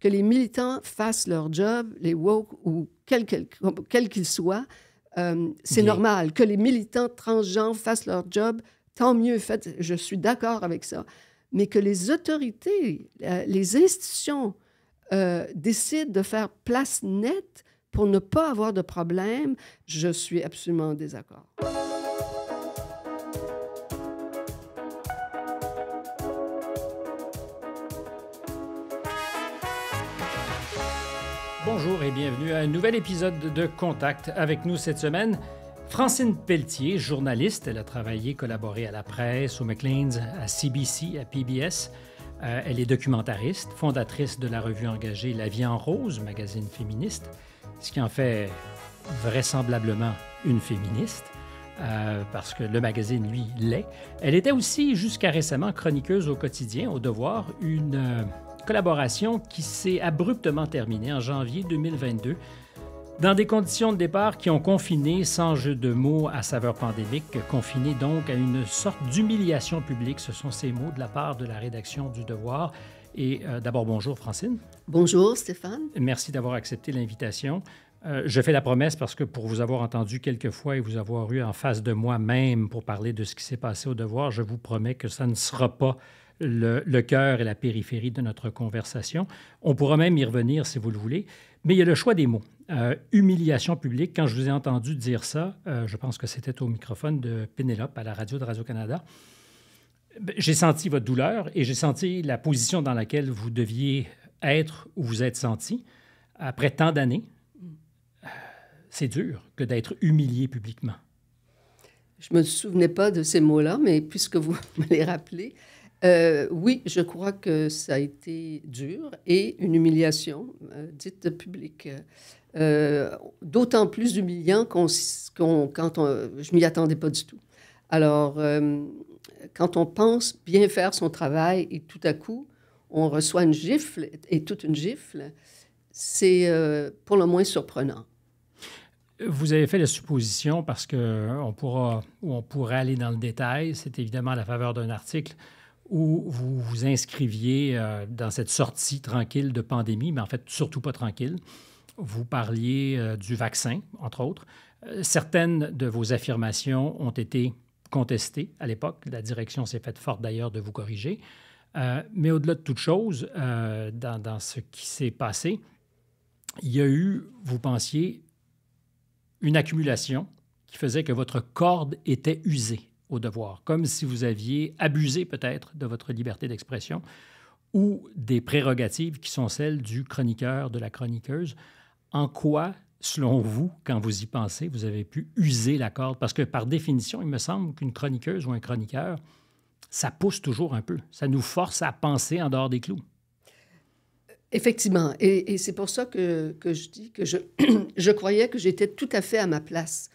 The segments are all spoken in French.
que les militants fassent leur job, les woke ou quels qu'ils quel qu soient, euh, c'est normal. Que les militants transgenres fassent leur job, tant mieux. Fait, je suis d'accord avec ça. Mais que les autorités, euh, les institutions euh, décident de faire place nette pour ne pas avoir de problème, je suis absolument désaccord. bienvenue à un nouvel épisode de Contact. Avec nous cette semaine, Francine Pelletier, journaliste. Elle a travaillé, collaboré à la presse, au Maclean's, à CBC, à PBS. Euh, elle est documentariste, fondatrice de la revue engagée La vie en rose, magazine féministe, ce qui en fait vraisemblablement une féministe. Euh, parce que le magazine, lui, l'est. Elle était aussi, jusqu'à récemment, chroniqueuse au quotidien, au devoir, une, euh, collaboration qui s'est abruptement terminée en janvier 2022 dans des conditions de départ qui ont confiné, sans jeu de mots à saveur pandémique, confiné donc à une sorte d'humiliation publique, ce sont ces mots de la part de la rédaction du Devoir. Et euh, d'abord, bonjour Francine. Bonjour Stéphane. Merci d'avoir accepté l'invitation. Euh, je fais la promesse parce que pour vous avoir entendu quelques fois et vous avoir eu en face de moi-même pour parler de ce qui s'est passé au devoir, je vous promets que ça ne sera pas le, cœur et la périphérie de notre conversation. On pourra même y revenir si vous le voulez. Mais il y a le choix des mots. Euh, humiliation publique, quand je vous ai entendu dire ça, euh, je pense que c'était au microphone de Pénélope à la radio de Radio-Canada, ben, j'ai senti votre douleur et j'ai senti la position dans laquelle vous deviez être ou vous êtes senti après tant d'années. Euh, c'est dur que d'être humilié publiquement. Je ne me souvenais pas de ces mots-là, mais puisque vous me les rappelez, euh, oui, je crois que ça a été dur et une humiliation euh, dite publique. Euh, D'autant plus humiliant qu'on, je quand on, je m'y attendais pas du tout. Alors, euh, quand on pense bien faire son travail et tout à coup, on reçoit une gifle et toute une gifle, c'est pour le moins surprenant. Vous avez fait la supposition parce que on pourra on pourrait aller dans le détail. C'est évidemment à la faveur d'un article où vous vous inscriviez euh, dans cette sortie tranquille de pandémie, mais en fait surtout pas tranquille. Vous parliez euh, du vaccin, entre autres. Euh, certaines de vos affirmations ont été contestées à l'époque. La direction s'est faite forte d'ailleurs de vous corriger. mais au-delà de toute chose, dans, dans ce qui s'est passé, il y a eu, vous pensiez, une accumulation qui faisait que votre corde était usée au devoir, comme si vous aviez abusé peut-être de votre liberté d'expression ou des prérogatives qui sont celles du chroniqueur, de la chroniqueuse. En quoi, selon vous, quand vous y pensez, vous avez pu user la corde? Parce que par définition, il me semble qu'une chroniqueuse ou un chroniqueur, ça pousse toujours un peu. Ça nous force à penser en dehors des clous. Effectivement. Et, c'est pour ça que, je dis que je croyais que j'étais tout à fait à ma place.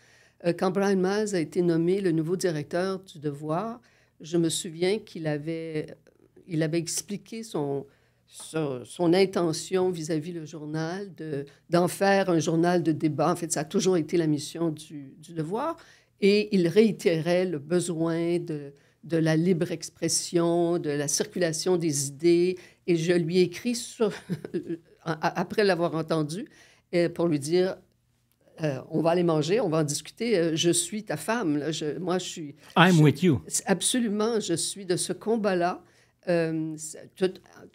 Euh, quand Brian Miles a été nommé le nouveau directeur du Devoir, je me souviens qu'il avait, il avait expliqué son, son, intention vis-à-vis le journal de, d'en faire un journal de débat. En fait, ça a toujours été la mission du, Devoir. Et il réitérait le besoin de, de la libre expression, de la circulation des idées. Et je lui ai écrit sur, après l'avoir entendu euh, pour lui dire euh, on va aller manger, on va en discuter. Euh, je suis ta femme. moi, je suis. I'm with you. Absolument, je suis de ce combat-là. Euh,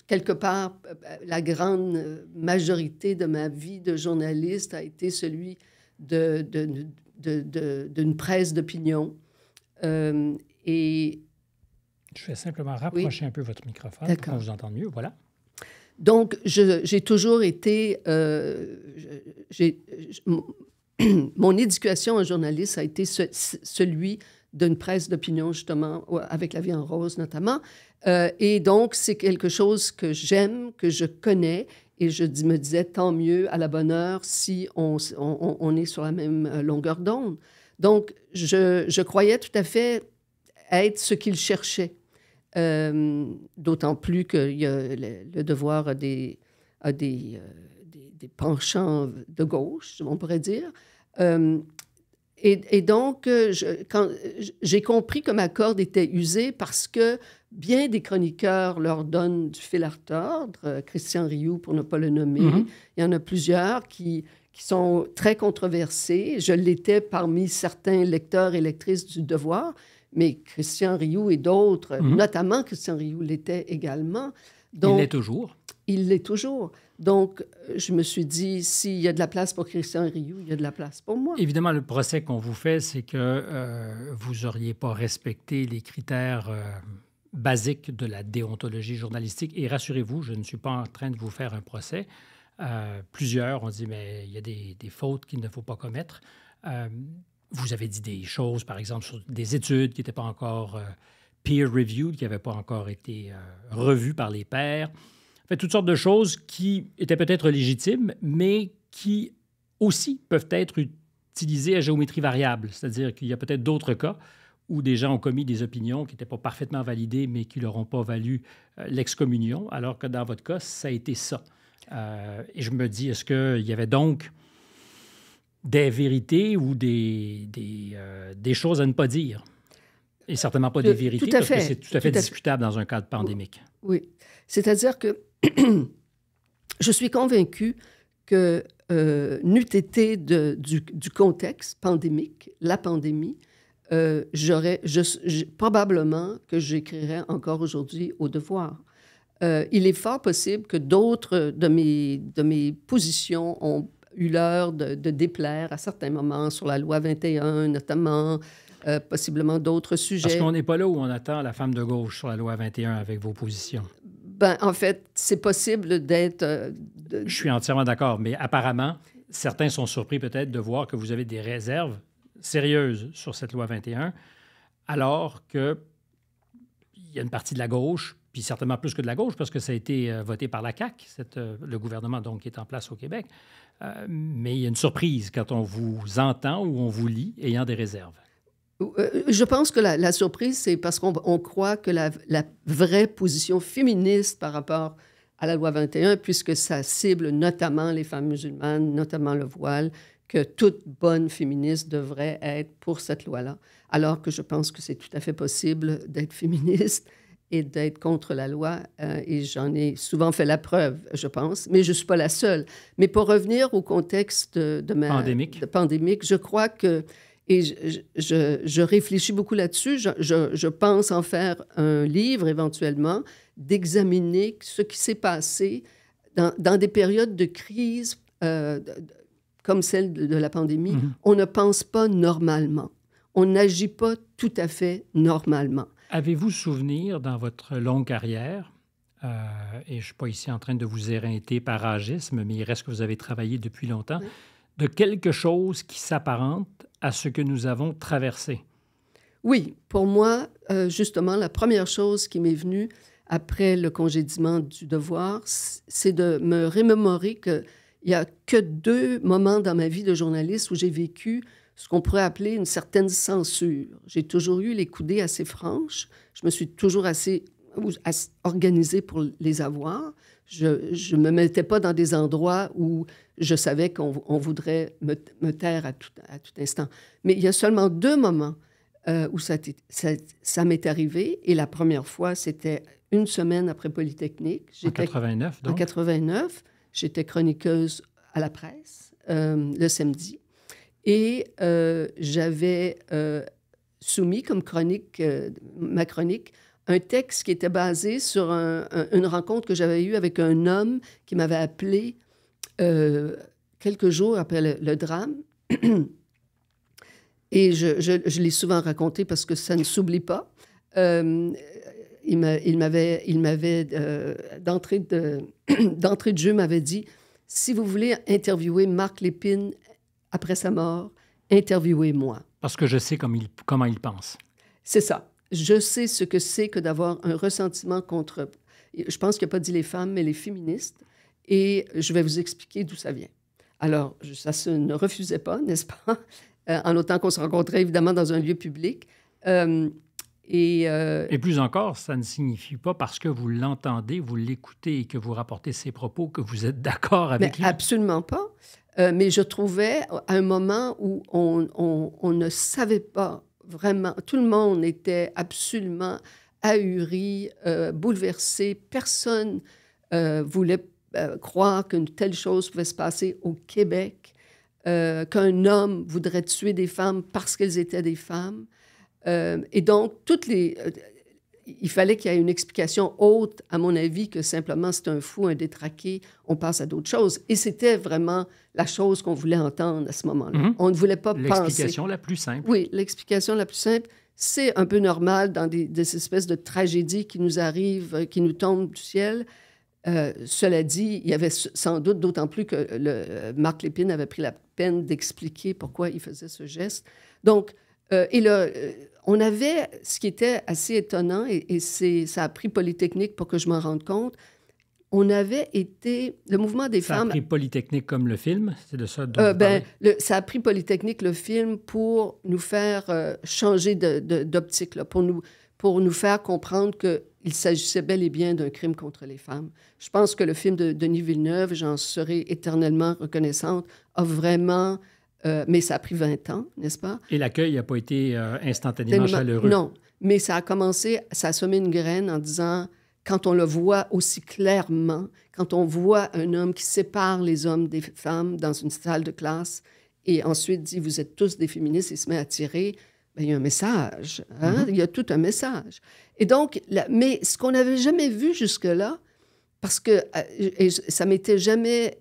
quelque part, la grande majorité de ma vie de journaliste a été celui d'une de, de, presse d'opinion. et. Je vais simplement rapprocher un peu votre microphone pour qu'on vous entende mieux. Voilà. Donc, j'ai toujours été. mon éducation en journaliste a été celui d'une presse d'opinion, justement, avec La Vie en Rose notamment. Euh, et donc, c'est quelque chose que j'aime, que je connais. Et je me disais, tant mieux à la bonne heure si on, est sur la même euh, longueur d'onde. Donc, je, croyais tout à fait être ce qu'il cherchait. Euh, d'autant plus que y a le, devoir a des, des des, penchants de gauche, on pourrait dire. Euh, et, donc, euh, j'ai compris que ma corde était usée parce que bien des chroniqueurs leur donnent du fil à retordre. Euh, Christian Rioux, pour ne pas le nommer, mm-hmm. il y en a plusieurs qui, sont très controversés. Je l'étais parmi certains lecteurs et lectrices du Devoir, mais Christian Rioux et d'autres, mm-hmm. notamment Christian Rioux, l'était également. il l'est toujours. Il l'est toujours. Donc, je me suis dit, s'il y a de la place pour Christian Rioux, il y a de la place pour moi. Évidemment, le procès qu'on vous fait, c'est que euh, vous n'auriez pas respecté les critères euh, basiques de la déontologie journalistique. Et rassurez-vous, je ne suis pas en train de vous faire un procès. Euh, plusieurs ont dit, mais il y a des, des fautes qu'il ne faut pas commettre. vous avez dit des choses, par exemple, sur des études qui n'étaient pas encore peer-reviewed, qui n'avaient pas encore été revues par les pairs. Fait toutes sortes de choses qui étaient peut-être légitimes, mais qui aussi peuvent être utilisées à géométrie variable. C'est-à-dire qu'il y a peut-être d'autres cas où des gens ont commis des opinions qui n'étaient pas parfaitement validées, mais qui leur ont pas valu euh, l'excommunion, alors que dans votre cas, ça a été ça. Euh, et je me dis, est-ce qu'il y avait donc des vérités ou des, des, euh, des choses à ne pas dire? Et certainement pas des vérités, parce que c'est tout à fait discutable dans un cadre pandémique. Oui. C'est-à-dire que je suis convaincue que euh, n'eût été de, du, contexte pandémique, la pandémie, euh, j'aurais probablement que j'écrirais encore aujourd'hui au devoir. Euh, il est fort possible que d'autres de mes, de mes positions ont eu l'heure de, déplaire à certains moments sur la loi 21, notamment, euh, possiblement d'autres sujets. Parce qu'on n'est pas là où on attend la femme de gauche sur la loi 21 avec vos positions. Ben, en fait, c'est possible d'être. Euh, Je suis entièrement d'accord, mais apparemment, certains sont surpris peut-être de voir que vous avez des réserves sérieuses sur cette loi 21, alors que il y a une partie de la gauche, puis certainement plus que de la gauche, parce que ça a été euh, voté par la CAC, euh, le gouvernement donc qui est en place au Québec. mais il y a une surprise quand on vous entend ou on vous lit ayant des réserves. Euh, je pense que la, surprise, c'est parce qu'on croit que la, vraie position féministe par rapport à la loi 21, puisque ça cible notamment les femmes musulmanes, notamment le voile, que toute bonne féministe devrait être pour cette loi-là. Alors que je pense que c'est tout à fait possible d'être féministe et d'être contre la loi. Euh, et j'en ai souvent fait la preuve, je pense, mais je ne suis pas la seule. Mais pour revenir au contexte de, ma... Pandémique. pandémique, je crois que et je, réfléchis beaucoup là-dessus. Je, pense en faire un livre éventuellement, d'examiner ce qui s'est passé dans, des périodes de crise euh, comme celle de, la pandémie. Mhm. On ne pense pas normalement. On n'agit pas tout à fait normalement. Avez-vous souvenir dans votre longue carrière, euh, et je ne suis pas ici en train de vous éreinter par agisme, mais il reste que vous avez travaillé depuis longtemps, de quelque chose qui s'apparente à ce que nous avons traversé. Oui, pour moi, euh, justement, la première chose qui m'est venue après le congédiement du devoir, c'est de me remémorer qu'il n'y a que deux moments dans ma vie de journaliste où j'ai vécu ce qu'on pourrait appeler une certaine censure. J'ai toujours eu les coudées assez franches. Je me suis toujours assez, assez organisée pour les avoir je ne me mettais pas dans des endroits où je savais qu'on voudrait me, taire à tout, instant. Mais il y a seulement deux moments euh, où ça, m'est arrivé. Et la première fois, c'était une semaine après Polytechnique. En 89, donc? En 89, j'étais chroniqueuse à la presse euh, le samedi. Et euh, j'avais soumis comme chronique, ma chronique, un texte qui était basé sur une rencontre que j'avais eue avec un homme qui m'avait appelé euh, quelques jours après le, drame. Et je, l'ai souvent raconté parce que ça ne s'oublie pas. Euh, il m'avait, il m'avait euh, d'entrée, de, de jeu, m'avait dit si vous voulez interviewer Marc Lépine après sa mort, interviewez-moi. Parce que je sais comme il, comment il pense. C'est ça je sais ce que c'est que d'avoir un ressentiment contre. Je pense qu'il n'a pas dit les femmes, mais les féministes. Et je vais vous expliquer d'où ça vient. Alors, ça se ne refusait pas, n'est-ce pas? Euh, en autant qu'on se rencontrait évidemment dans un lieu public. Euh, euh, et, plus encore, ça ne signifie pas parce que vous l'entendez, vous l'écoutez et que vous rapportez ses propos que vous êtes d'accord avec lui. Absolument pas. mais je trouvais à un moment où on, on, ne savait pas vraiment, tout le monde était absolument ahuri, euh, bouleversé. Personne euh, voulait euh, croire qu'une telle chose pouvait se passer au Québec, qu'un homme voudrait tuer des femmes parce qu'elles étaient des femmes. et donc, toutes les, il fallait qu'il y ait une explication haute, à mon avis, que simplement c'est un fou, un détraqué, on passe à d'autres choses. Et c'était vraiment la chose qu'on voulait entendre à ce moment-là. Mhm. On ne voulait pas penser. L'explication la plus simple. Oui, l'explication la plus simple. C'est un peu normal dans des, espèces de tragédies qui nous arrivent, euh, qui nous tombent du ciel. Euh, cela dit, il y avait sans doute, d'autant plus que le, euh, Marc Lépine avait pris la peine d'expliquer pourquoi il faisait ce geste. Donc, et le, on avait ce qui était assez étonnant, et, ça a pris Polytechnique pour que je m'en rende compte. On avait été. Le mouvement des femmes. Ça a pris Polytechnique comme le film C'est de ça dont euh, ben, Ça a pris Polytechnique, le film, pour nous faire euh, changer d'optique, pour, nous, pour nous faire comprendre qu'il s'agissait bel et bien d'un crime contre les femmes. Je pense que le film de Denis Villeneuve, j'en serai éternellement reconnaissante, a vraiment euh, mais ça a pris 20 ans, n'est-ce pas? Et l'accueil n'a pas été euh, instantanément chaleureux. Non, mais ça a commencé, ça a semé une graine en disant, quand on le voit aussi clairement, quand on voit un homme qui sépare les hommes des femmes dans une salle de classe et ensuite dit, vous êtes tous des féministes, il se met à tirer, ben, il y a un message, hein? mm-hmm. il y a tout un message. Et donc, mais ce qu'on n'avait jamais vu jusque-là, parce que euh, ça m'était jamais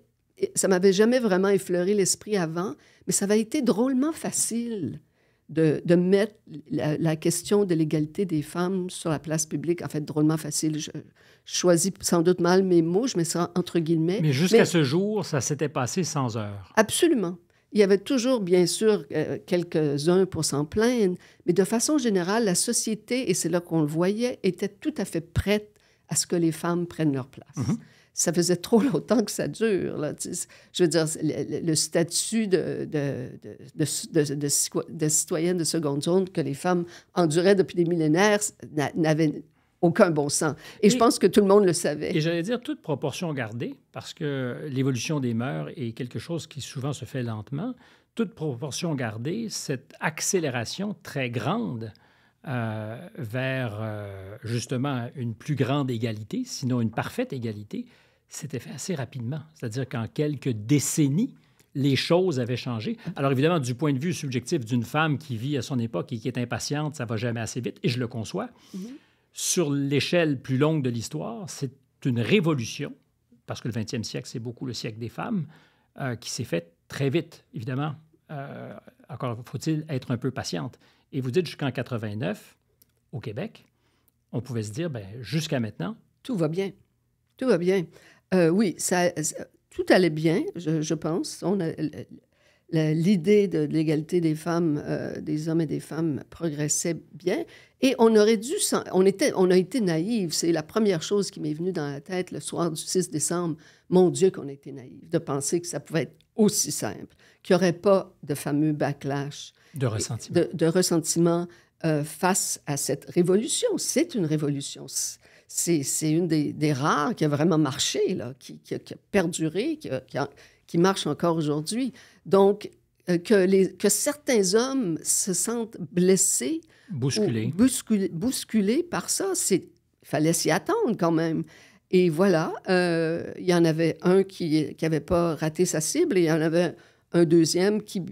ça m'avait jamais vraiment effleuré l'esprit avant, mais ça avait été drôlement facile de, mettre la, question de l'égalité des femmes sur la place publique. En fait, drôlement facile. Je, choisis sans doute mal mes mots, je mets ça entre guillemets. Mais jusqu'à ce jour, ça s'était passé sans heure. Absolument. Il y avait toujours, bien sûr, euh, quelques-uns pour s'en plaindre, mais de façon générale, la société, et c'est là qu'on le voyait, était tout à fait prête à ce que les femmes prennent leur place. Mhm ça faisait trop longtemps que ça dure. je veux dire, le, statut de, de, citoyenne de seconde zone que les femmes enduraient depuis des millénaires n'avait aucun bon sens. et, je pense que tout le monde le savait. Et j'allais dire toute proportion gardée, parce que l'évolution des mœurs est quelque chose qui souvent se fait lentement. Toute proportion gardée, cette accélération très grande euh, vers euh, justement une plus grande égalité, sinon une parfaite égalité, s'était fait assez rapidement. C'est-à-dire qu'en quelques décennies, les choses avaient changé. Alors évidemment, du point de vue subjectif d'une femme qui vit à son époque et qui est impatiente, ça va jamais assez vite, et je le conçois. Mm-hmm. Sur l'échelle plus longue de l'histoire, c'est une révolution, parce que le 20e siècle, c'est beaucoup le siècle des femmes, euh, qui s'est faite très vite, évidemment. encore faut-il être un peu patiente et vous dites jusqu'en 89, au Québec, on pouvait se dire, ben, jusqu'à maintenant. Tout va bien. Tout va bien. Euh, oui, ça, tout allait bien, je, pense. On l'idée de, l'égalité des femmes, euh, des hommes et des femmes progressait bien. Et on aurait dû, on, était, on a été naïve. C'est la première chose qui m'est venue dans la tête le soir du 6 décembre. Mon Dieu, qu'on a été naïve de penser que ça pouvait être aussi simple, qu'il n'y aurait pas de fameux backlash, de ressentiment, de, euh, ressentiment face à cette révolution. C'est une révolution. C'est une des, rares qui a vraiment marché, là, qui, a, perduré, qui, marche encore aujourd'hui. Donc, euh, que, les, que certains hommes se sentent blessés, bousculés, bousculés, par ça, il fallait s'y attendre quand même. Et voilà, euh, il y en avait un qui n'avait pas raté sa cible et il y en avait un deuxième qui,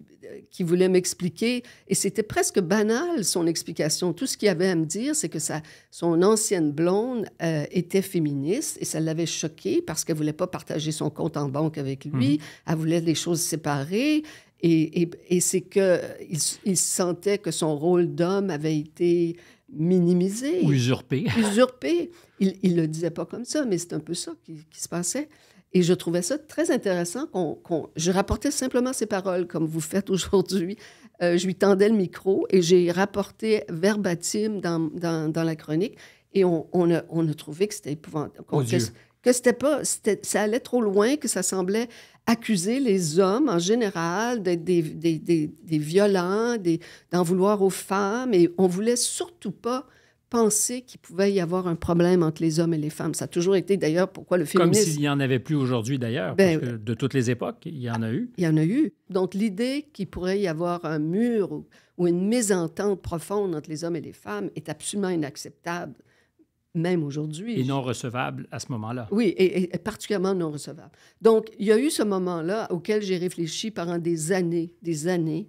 voulait m'expliquer, et c'était presque banal son explication. Tout ce qu'il avait à me dire, c'est que sa, son ancienne blonde euh, était féministe et ça l'avait choqué parce qu'elle voulait pas partager son compte en banque avec lui, mhm. elle voulait les choses séparées, et, c'est qu'il il sentait que son rôle d'homme avait été minimisé. usurpé. Usurpé. Il ne le disait pas comme ça, mais c'est un peu ça qui se passait. Et je trouvais ça très intéressant qu'on, Je rapportais simplement ces paroles, comme vous faites aujourd'hui. Euh, je lui tendais le micro et j'ai rapporté verbatim dans, dans, la chronique. Et on, on, a, on, trouvé que c'était épouvantable. Oh que, que c'était pas... ça allait trop loin, que ça semblait accuser les hommes en général d'être des, des, des, des violents, d'en vouloir aux femmes. Et on voulait surtout pas penser qu'il pouvait y avoir un problème entre les hommes et les femmes. Ça a toujours été d'ailleurs pourquoi le féminisme... Comme s'il n'y en avait plus aujourd'hui d'ailleurs, ben parce que de toutes les époques, il y en a eu. Il y en a eu. Donc l'idée qu'il pourrait y avoir un mur ou, une mésentente profonde entre les hommes et les femmes est absolument inacceptable, même aujourd'hui. Et non recevable à ce moment-là. Oui, et, particulièrement non recevable. Donc il y a eu ce moment-là auquel j'ai réfléchi pendant des années, des années,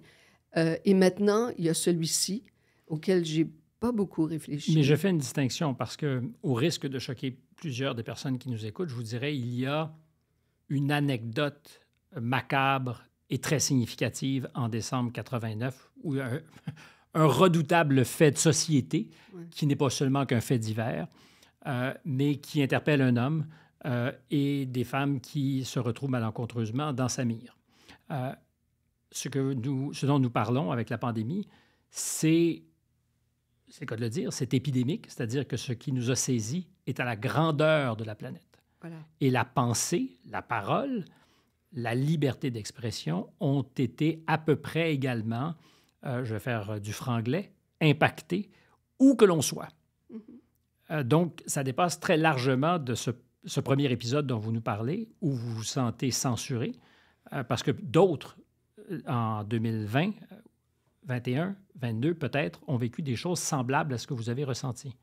euh, et maintenant il y a celui-ci auquel j'ai pas beaucoup réfléchi. Mais je fais une distinction parce que, au risque de choquer plusieurs des personnes qui nous écoutent, je vous dirais il y a une anecdote macabre et très significative en décembre 89 où un, un redoutable fait de société qui n'est pas seulement qu'un fait divers, euh, mais qui interpelle un homme euh, et des femmes qui se retrouvent malencontreusement dans sa mire. Euh, ce, que nous, ce dont nous parlons avec la pandémie, c'est c'est le cas de le dire, c'est épidémique, c'est-à-dire que ce qui nous a saisi est à la grandeur de la planète. Voilà. Et la pensée, la parole, la liberté d'expression ont été à peu près également, euh, je vais faire euh, du franglais, impactées où que l'on soit. Mm-hmm. Euh, donc, ça dépasse très largement de ce, premier épisode dont vous nous parlez, où vous vous sentez censuré, parce que d'autres, en 2020, 21, 22 peut-être, ont vécu des choses semblables à ce que vous avez ressenti.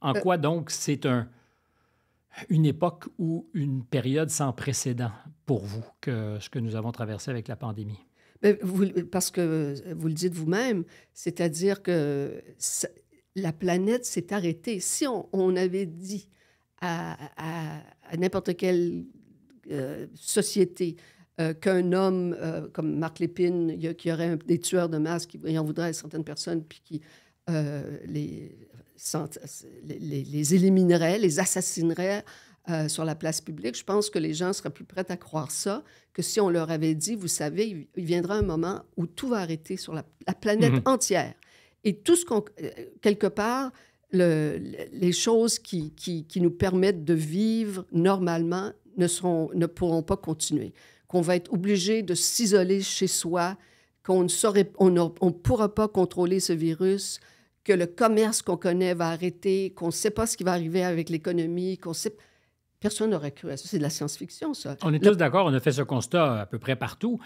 En euh, quoi donc c'est une époque ou une période sans précédent pour vous que ce que nous avons traversé avec la pandémie? Ben, parce que euh, vous le dites vous-même, c'est-à-dire que la planète s'est arrêtée. Si on, avait dit à, n'importe quelle euh, société euh, qu'un homme euh, comme Marc Lépine, qui y, aurait des tueurs de masse qui en voudraient à de personnes, puis qui euh, les, les, éliminerait, les assassinerait sur la place publique. Je pense que les gens seraient plus prêts à croire ça que si on leur avait dit, vous savez, il, viendra un moment où tout va arrêter sur la, planète mhm. entière. Et tout ce qu'on... Quelque part, les choses qui, nous permettent de vivre normalement ne, ne pourront pas continuer qu'on va être obligé de s'isoler chez soi, qu'on ne saurait, on ne pourra pas contrôler ce virus, que le commerce qu'on connaît va arrêter, qu'on ne sait pas ce qui va arriver avec l'économie, qu'on sait... Personne n'aurait cru à ça. C'est de la science-fiction, ça. On est tous d'accord, on a fait ce constat à peu près partout.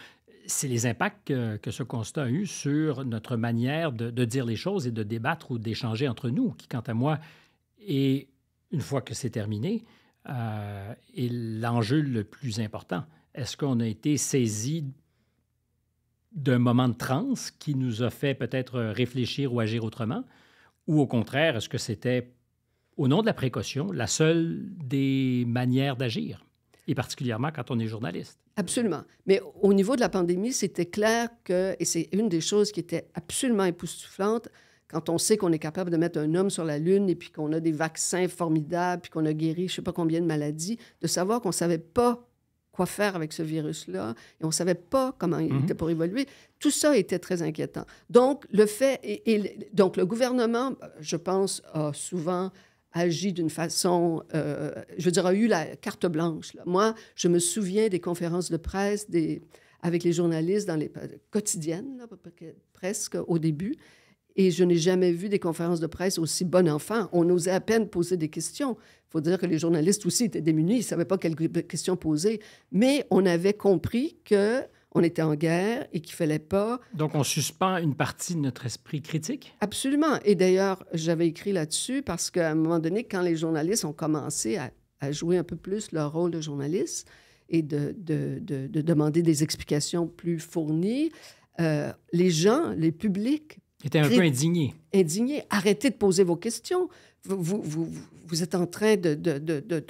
C'est les impacts que, ce constat a eu sur notre manière de, dire les choses et de débattre ou d'échanger entre nous, qui, quant à moi, est, une fois que c'est terminé, euh, est l'enjeu le plus important est-ce qu'on a été saisi d'un moment de transe qui nous a fait peut-être réfléchir ou agir autrement? Ou au contraire, est-ce que c'était, au nom de la précaution, la seule des manières d'agir? Et particulièrement quand on est journaliste. Absolument. Mais au niveau de la pandémie, c'était clair que, et c'est une des choses qui était absolument époustouflante, quand on sait qu'on est capable de mettre un homme sur la Lune et puis qu'on a des vaccins formidables, puis qu'on a guéri je ne sais pas combien de maladies, de savoir qu'on ne savait pas quoi faire avec ce virus-là, et on ne savait pas comment il mhm. était pour évoluer. Tout ça était très inquiétant. Donc, le fait, et, donc le gouvernement, je pense, a souvent agi d'une façon, euh, je veux dire, a eu la carte blanche. Moi, je me souviens des conférences de presse des, avec les journalistes dans les quotidiennes, presque au début, et je n'ai jamais vu des conférences de presse aussi bon enfant. On osait à peine poser des questions. Il faut dire que les journalistes aussi étaient démunis, ils ne savaient pas quelles questions poser. Mais on avait compris que on était en guerre et qu'il fallait pas. Donc, on suspend une partie de notre esprit critique? Absolument. Et d'ailleurs, j'avais écrit là-dessus parce qu'à un moment donné, quand les journalistes ont commencé à, jouer un peu plus leur rôle de journaliste et de, de, demander des explications plus fournies, euh, les gens, les publics était un peu indigné. Indigné. Arrêtez de poser vos questions. Vous, vous, êtes en train de, de,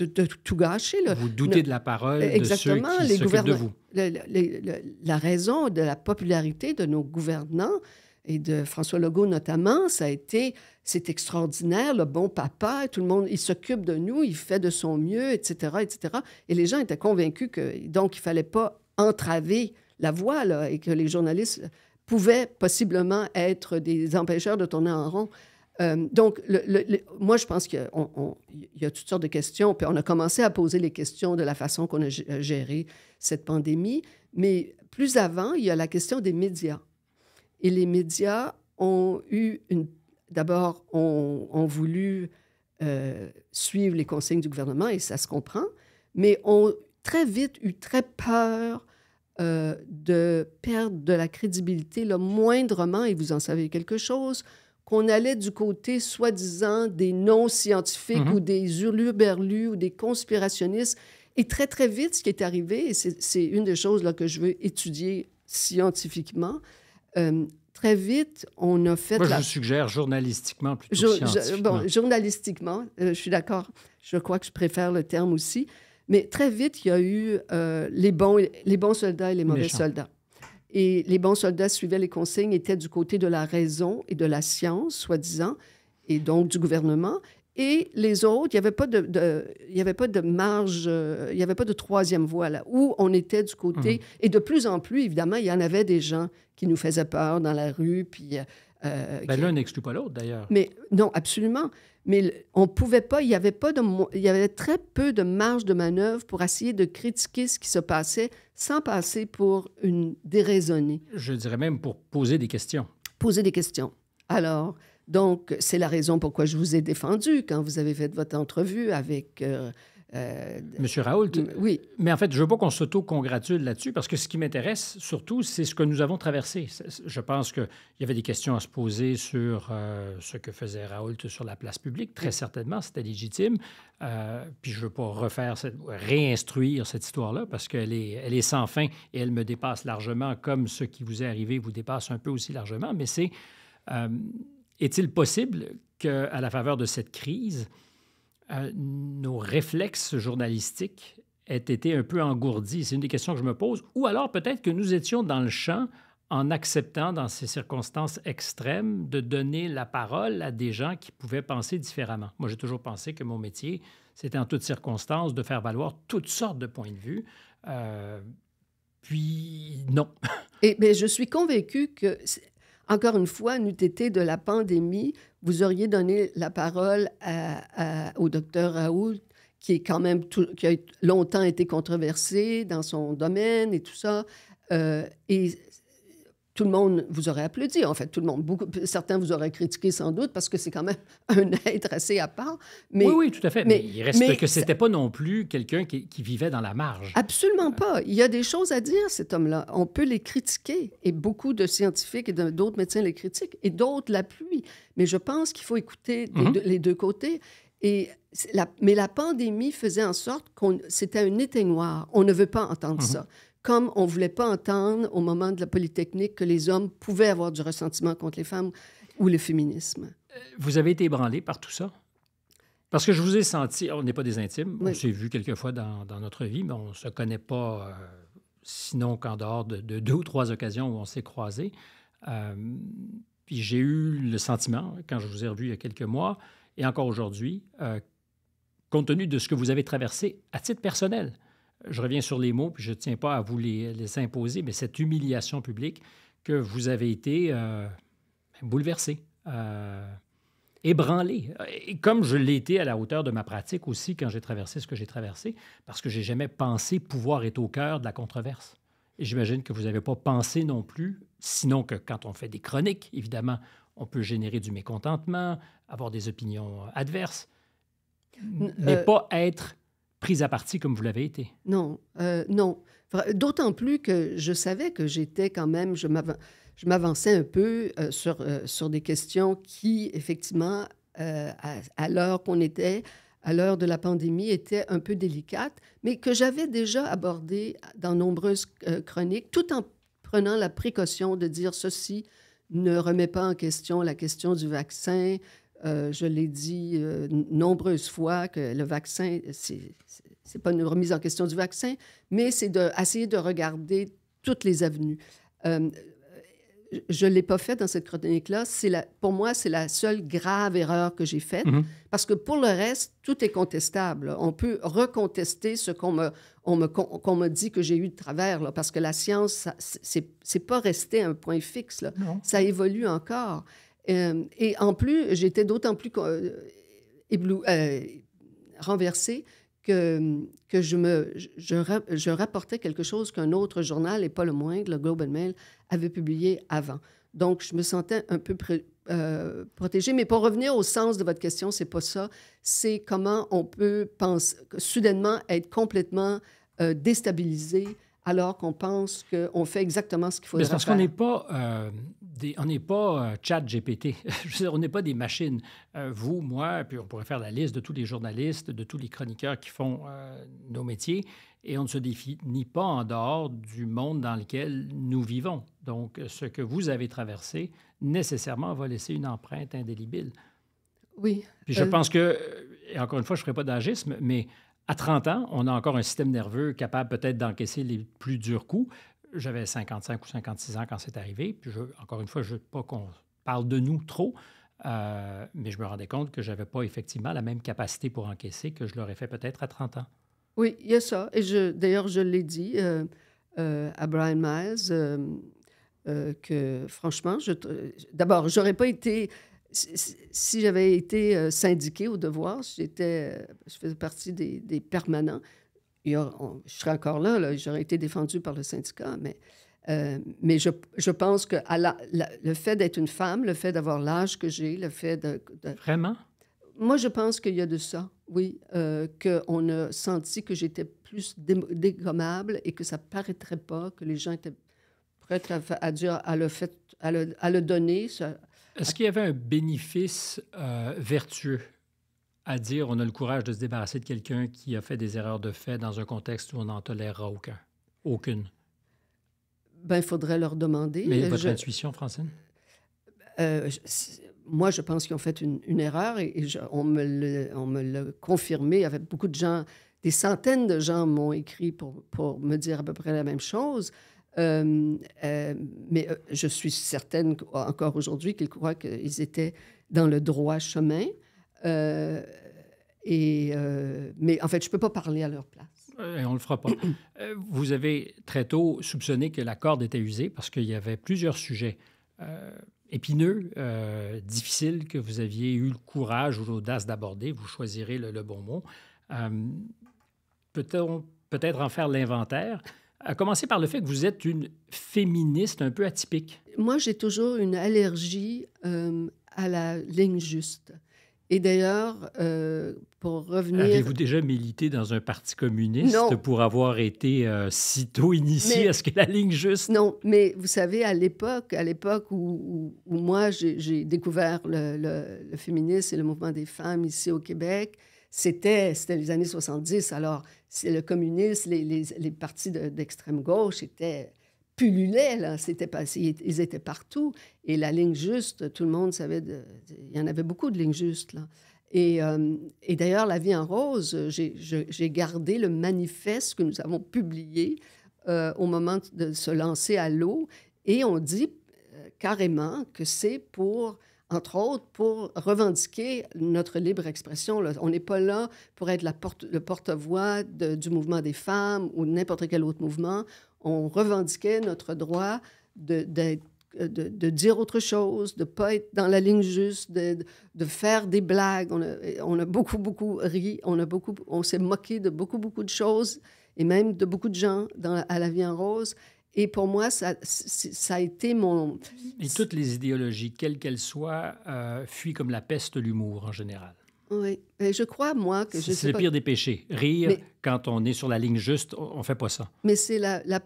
tout gâcher. Là. Vous doutez de la parole Exactement, de ceux qui les de vous. la raison de la popularité de nos gouvernants et de François Legault notamment, ça a été, c'est extraordinaire, le bon papa, tout le monde, il s'occupe de nous, il fait de son mieux, etc., etc. Et les gens étaient convaincus que, donc, il fallait pas entraver la voie, et que les journalistes pouvaient possiblement être des empêcheurs de tourner en rond. Euh, donc, moi, je pense qu'il y a toutes sortes de questions. Puis on a commencé à poser les questions de la façon qu'on a euh, géré cette pandémie. Mais plus avant, il y a la question des médias. Et les médias ont eu une. D'abord, ont, voulu euh, suivre les consignes du gouvernement, et ça se comprend, mais ont très vite eu très peur euh, de perdre de la crédibilité le moindrement, et vous en savez quelque chose, qu'on allait du côté soi-disant des non-scientifiques mhm. ou des hurluberlus ou des conspirationnistes. Et très, très vite, ce qui est arrivé, et c'est une des choses là, que je veux étudier scientifiquement, euh, très vite, on a fait... Moi, je suggère journalistiquement plutôt que bon, journalistiquement, euh, je suis d'accord. Je crois que je préfère le terme aussi. Mais très vite, il y a eu euh, les, bons, les bons soldats et les mauvais soldats. Et les bons soldats suivaient les consignes, étaient du côté de la raison et de la science, soi-disant, et donc du gouvernement. Et les autres, il n'y avait, pas de, y avait pas de marge, euh, il n'y avait pas de troisième voie, là, où on était du côté. Mmh. Et de plus en plus, évidemment, il y en avait des gens qui nous faisaient peur dans la rue, puis euh, euh, ben, l'un n'exclut pas l'autre, d'ailleurs. Mais non, absolument. Mais on pouvait pas, il y avait pas de, il y avait très peu de marge de manœuvre pour essayer de critiquer ce qui se passait sans passer pour une déraisonnée. Je dirais même pour poser des questions. Poser des questions. Alors, donc, c'est la raison pourquoi je vous ai défendu quand vous avez fait votre entrevue avec euh, euh, Monsieur Raoult, oui. mais en fait, je veux pas qu'on s'auto-congratule là-dessus, parce que ce qui m'intéresse surtout, c'est ce que nous avons traversé. Je pense qu'il y avait des questions à se poser sur euh, ce que faisait Raoult sur la place publique, très certainement, c'était légitime. Euh, puis je veux pas refaire, réinstruire cette histoire-là, parce qu'elle est, elle est sans fin et elle me dépasse largement, comme ce qui vous est arrivé vous dépasse un peu aussi largement, mais c'est... est-il possible qu'à la faveur de cette crise, euh, nos réflexes journalistiques aient été un peu engourdis? C'est une des questions que je me pose. Ou alors peut-être que nous étions dans le champ en acceptant, dans ces circonstances extrêmes, de donner la parole à des gens qui pouvaient penser différemment. Moi, j'ai toujours pensé que mon métier, c'était en toutes circonstances de faire valoir toutes sortes de points de vue. Euh, puis non. Et mais je suis convaincu que encore une fois, n'eût été de la pandémie, vous auriez donné la parole au docteur Raoult, qui est quand même qui a longtemps été controversé dans son domaine et tout ça. Euh, tout le monde vous aurait applaudi, en fait, tout le monde. Beaucoup, certains vous auraient critiqué sans doute parce que c'est quand même un être assez à part. Mais, oui, oui, tout à fait. Mais, il reste que c'était pas non plus quelqu'un qui, vivait dans la marge. Absolument pas. Il y a des choses à dire, cet homme-là. On peut les critiquer et beaucoup de scientifiques et d'autres médecins les critiquent et d'autres l'appuient. Mais je pense qu'il faut écouter les, mhm. deux, côtés. Et mais la pandémie faisait en sorte que c'était un éteignoir. On ne veut pas entendre mhm. ça comme on ne voulait pas entendre au moment de la Polytechnique que les hommes pouvaient avoir du ressentiment contre les femmes ou le féminisme. Euh, vous avez été ébranlé par tout ça? Parce que je vous ai senti, on n'est pas des intimes, on s'est vu quelques fois dans, notre vie, mais on ne se connaît pas, euh, sinon qu'en dehors de, deux ou trois occasions où on s'est croisés. Euh, puis j'ai eu le sentiment, quand je vous ai revu il y a quelques mois, et encore aujourd'hui, compte tenu de ce que vous avez traversé à titre personnel, je reviens sur les mots, puis je ne tiens pas à vous les, imposer, mais cette humiliation publique que vous avez été euh, ben, bouleversé, euh, ébranlé. Et comme je l'ai été à la hauteur de ma pratique aussi quand j'ai traversé ce que j'ai traversé, parce que j'ai jamais pensé pouvoir être au cœur de la controverse. Et j'imagine que vous n'avez pas pensé non plus, sinon que quand on fait des chroniques, évidemment, on peut générer du mécontentement, avoir des opinions adverses, mais euh, pas être prise à partie comme vous l'avez été. Non, euh, non. D'autant plus que je savais que j'étais quand même, je m'avançais un peu euh, sur, euh, sur des questions qui, effectivement, à, à l'heure qu'on était, à l'heure de la pandémie, étaient un peu délicates, mais que j'avais déjà abordées dans nombreuses chroniques, tout en prenant la précaution de dire ceci ne remet pas en question la question du vaccin, euh, je l'ai dit euh, nombreuses fois que le vaccin, c'est pas une remise en question du vaccin, mais c'est d'essayer de, regarder toutes les avenues. Euh, je ne l'ai pas fait dans cette chronique-là. Pour moi, c'est la seule grave erreur que j'ai faite, mm-hmm. parce que pour le reste, tout est contestable. On peut recontester ce qu'on me, on me, me dit que j'ai eu de travers, là, parce que la science, c'est n'est pas resté un point fixe. Là. Ça évolue encore. Euh, et en plus, j'étais d'autant plus euh, éblou, euh, renversée que, que je, me, je, rapportais quelque chose qu'un autre journal, et pas le moindre, le Globe and Mail, avait publié avant. Donc, je me sentais un peu protégée. Mais pour revenir au sens de votre question, c'est pas ça. C'est comment on peut penser, soudainement être complètement déstabilisé alors qu'on pense qu'on fait exactement ce qu'il faut. faire. parce qu'on n'est pas, euh, des, on n'est pas euh, chat GPT. on n'est pas des machines. Euh, vous, moi, puis on pourrait faire la liste de tous les journalistes, de tous les chroniqueurs qui font nos métiers, et on ne se définit pas en dehors du monde dans lequel nous vivons. Donc, ce que vous avez traversé, nécessairement, va laisser une empreinte indélébile. Oui. Puis je pense que, et encore une fois, je ne ferai pas d'agisme, mais à 30 ans, on a encore un système nerveux capable peut-être d'encaisser les plus durs coups. J'avais 55 ou 56 ans quand c'est arrivé. Puis je, encore une fois, je ne veux pas qu'on parle de nous trop, euh, mais je me rendais compte que je n'avais pas effectivement la même capacité pour encaisser que je l'aurais fait peut-être à 30 ans. Oui, il y a ça. Et d'ailleurs, je l'ai dit euh, euh, à Brian Miles. que franchement, je, d'abord, j'aurais pas été si j'avais été euh, syndiquée au devoir, j'étais, euh, je faisais partie des, permanents, je serais encore là, j'aurais été défendue par le syndicat, mais, euh, mais je, je, pense que à le fait d'être une femme, le fait d'avoir l'âge que j'ai, le fait de, Vraiment? Moi, je pense qu'il y a de ça, oui, qu'on a senti que j'étais plus dégommable et que ça paraîtrait pas, que les gens étaient prêts à, dire, à le, fait, à le, donner, est-ce qu'il y avait un bénéfice euh, vertueux à dire on a le courage de se débarrasser de quelqu'un qui a fait des erreurs de fait dans un contexte où on n'en tolérera aucun, aucune? Ben, il faudrait leur demander. Mais euh, votre intuition, Francine? Euh, moi, je pense qu'ils ont fait une, erreur et, on me l'a confirmé avec beaucoup de gens. Des centaines de gens m'ont écrit pour me dire à peu près la même chose. Euh, euh, mais euh, je suis certaine encore aujourd'hui qu'ils croient qu'ils étaient dans le droit chemin. et, mais en fait, je ne peux pas parler à leur place. Et on ne le fera pas. Vous avez très tôt soupçonné que la corde était usée parce qu'il y avait plusieurs sujets épineux, difficiles, que vous aviez eu le courage ou l'audace d'aborder. Vous choisirez le, bon mot. Peut-on peut-être en faire l'inventaire? À commencer par le fait que vous êtes une féministe un peu atypique. Moi, j'ai toujours une allergie euh, à la ligne juste. Et d'ailleurs, euh, pour revenir... Avez-vous déjà milité dans un parti communiste pour avoir été euh, si tôt initié à ce que la ligne juste? Non, mais vous savez, à l'époque, à l'époque où, moi, j'ai découvert le, le, le, féminisme et le mouvement des femmes ici au Québec, c'était les années 70. Alors, c'est le communisme, les, partis d'extrême gauche étaient pullulaient, là. C'était pas, ils étaient partout. Et la ligne juste, tout le monde savait. il y en avait beaucoup de lignes justes, là. Et, euh, d'ailleurs, La vie en rose, j'ai gardé le manifeste que nous avons publié euh, au moment de se lancer à l'eau. Et on dit euh, carrément que c'est pour entre autres pour revendiquer notre libre expression. On n'est pas là pour être la porte, le porte-voix du mouvement des femmes ou n'importe quel autre mouvement. On revendiquait notre droit de, de, dire autre chose, de ne pas être dans la ligne juste, de, faire des blagues. On a, beaucoup, beaucoup ri, on, a beaucoup, on s'est moqué de beaucoup, beaucoup de choses et même de beaucoup de gens dans, à la vie en rose. Et pour moi, ça, ça a été mon... Et toutes les idéologies, quelles qu'elles soient, euh, fuient comme la peste l'humour en général. Oui, je crois, moi, que je... C'est le pire des péchés. Rire, quand on est sur la ligne juste, on ne fait pas ça. Mais c'est la, la,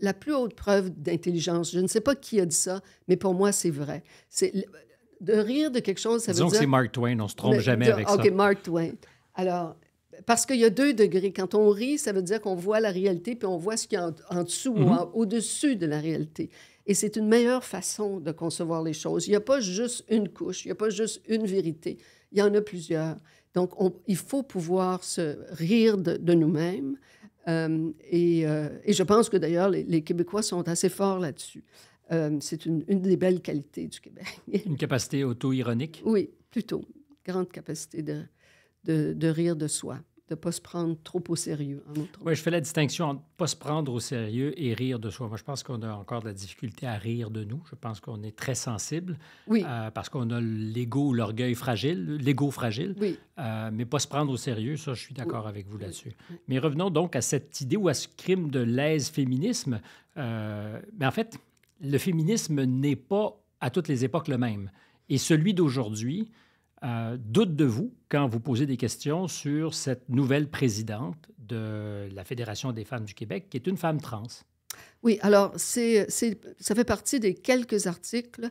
la, plus haute preuve d'intelligence. Je ne sais pas qui a dit ça, mais pour moi, c'est vrai. C'est... De rire de quelque chose, ça Disons veut dire... Disons que c'est Mark Twain, on ne se trompe jamais avec ça. OK, Mark Twain. Alors, parce qu'il y a deux degrés. Quand on rit, ça veut dire qu'on voit la réalité, puis on voit ce qu'il y a en, dessous ou mhm. au-dessus de la réalité. Et c'est une meilleure façon de concevoir les choses. Il n'y a pas juste une couche, il n'y a pas juste une vérité. Il y en a plusieurs. Donc, il faut pouvoir se rire de, nous-mêmes. Euh, euh, et, je pense que d'ailleurs, les, Québécois sont assez forts là-dessus. Euh, c'est une, une, des belles qualités du Québec. une capacité auto-ironique? Oui, plutôt. Grande capacité de, de, rire de soi, de ne pas se prendre trop au sérieux. oui, je fais la distinction entre ne pas se prendre au sérieux et rire de soi. Moi, je pense qu'on a encore de la difficulté à rire de nous. Je pense qu'on est très sensible euh, parce qu'on a l'ego, l'orgueil fragile, l'ego fragile, euh, mais pas se prendre au sérieux, ça, je suis d'accord avec vous là-dessus. Mais revenons donc à cette idée ou à ce crime de l'aise-féminisme. Euh, mais en fait, le féminisme n'est pas à toutes les époques le même. Et celui d'aujourd'hui, euh, doute de vous quand vous posez des questions sur cette nouvelle présidente de la Fédération des femmes du Québec, qui est une femme trans. Oui, alors c'est, ça fait partie des quelques articles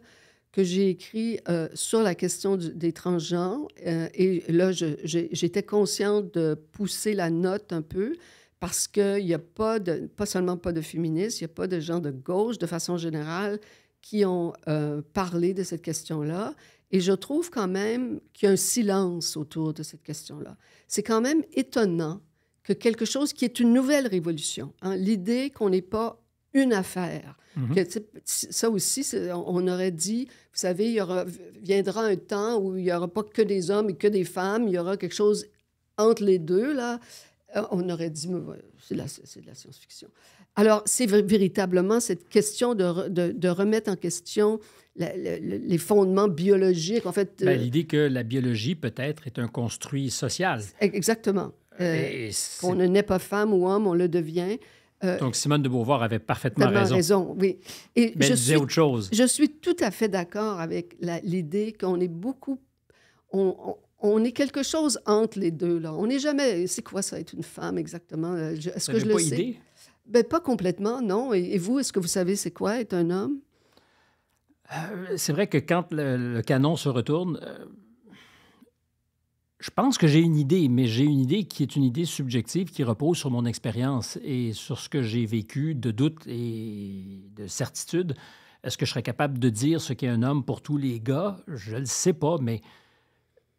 que j'ai écrits euh, sur la question des transgenres. Euh, et là, j'étais consciente de pousser la note un peu parce qu'il n'y a pas, pas seulement pas de féministes, il n'y a pas de gens de gauche de façon générale qui ont parlé de cette question-là. Et je trouve quand même qu'il y a un silence autour de cette question-là. C'est quand même étonnant que quelque chose qui est une nouvelle révolution, hein, l'idée qu'on n'est pas une affaire. Mhm. que, ça aussi, on aurait dit, vous savez, il y aura, viendra un temps où il n'y aura pas que des hommes et que des femmes, il y aura quelque chose entre les deux, là. Euh, on aurait dit, c'est de la, science-fiction. Alors, c'est véritablement cette question de, de remettre en question les fondements biologiques, en fait. Ben, euh, l'idée que la biologie, peut-être, est un construit social. E-, exactement. Euh, qu'on ne naît pas femme ou homme, on le devient. Euh, Donc Simone de Beauvoir avait parfaitement raison. raison, oui. Et Mais je elle autre chose. Je suis tout à fait d'accord avec l'idée qu'on est beaucoup... On, on, est quelque chose entre les deux, là. On n'est jamais... C'est quoi ça, être une femme, exactement? Est-ce que je le idée? sais? Ben, pas complètement, non. Et, et vous, est-ce que vous savez c'est quoi être un homme? Euh, c'est vrai que quand le, canon se retourne, euh, je pense que j'ai une idée, mais j'ai une idée qui est une idée subjective qui repose sur mon expérience et sur ce que j'ai vécu de doute et de certitude. Est-ce que je serais capable de dire ce qu'est un homme pour tous les gars? Je ne le sais pas, mais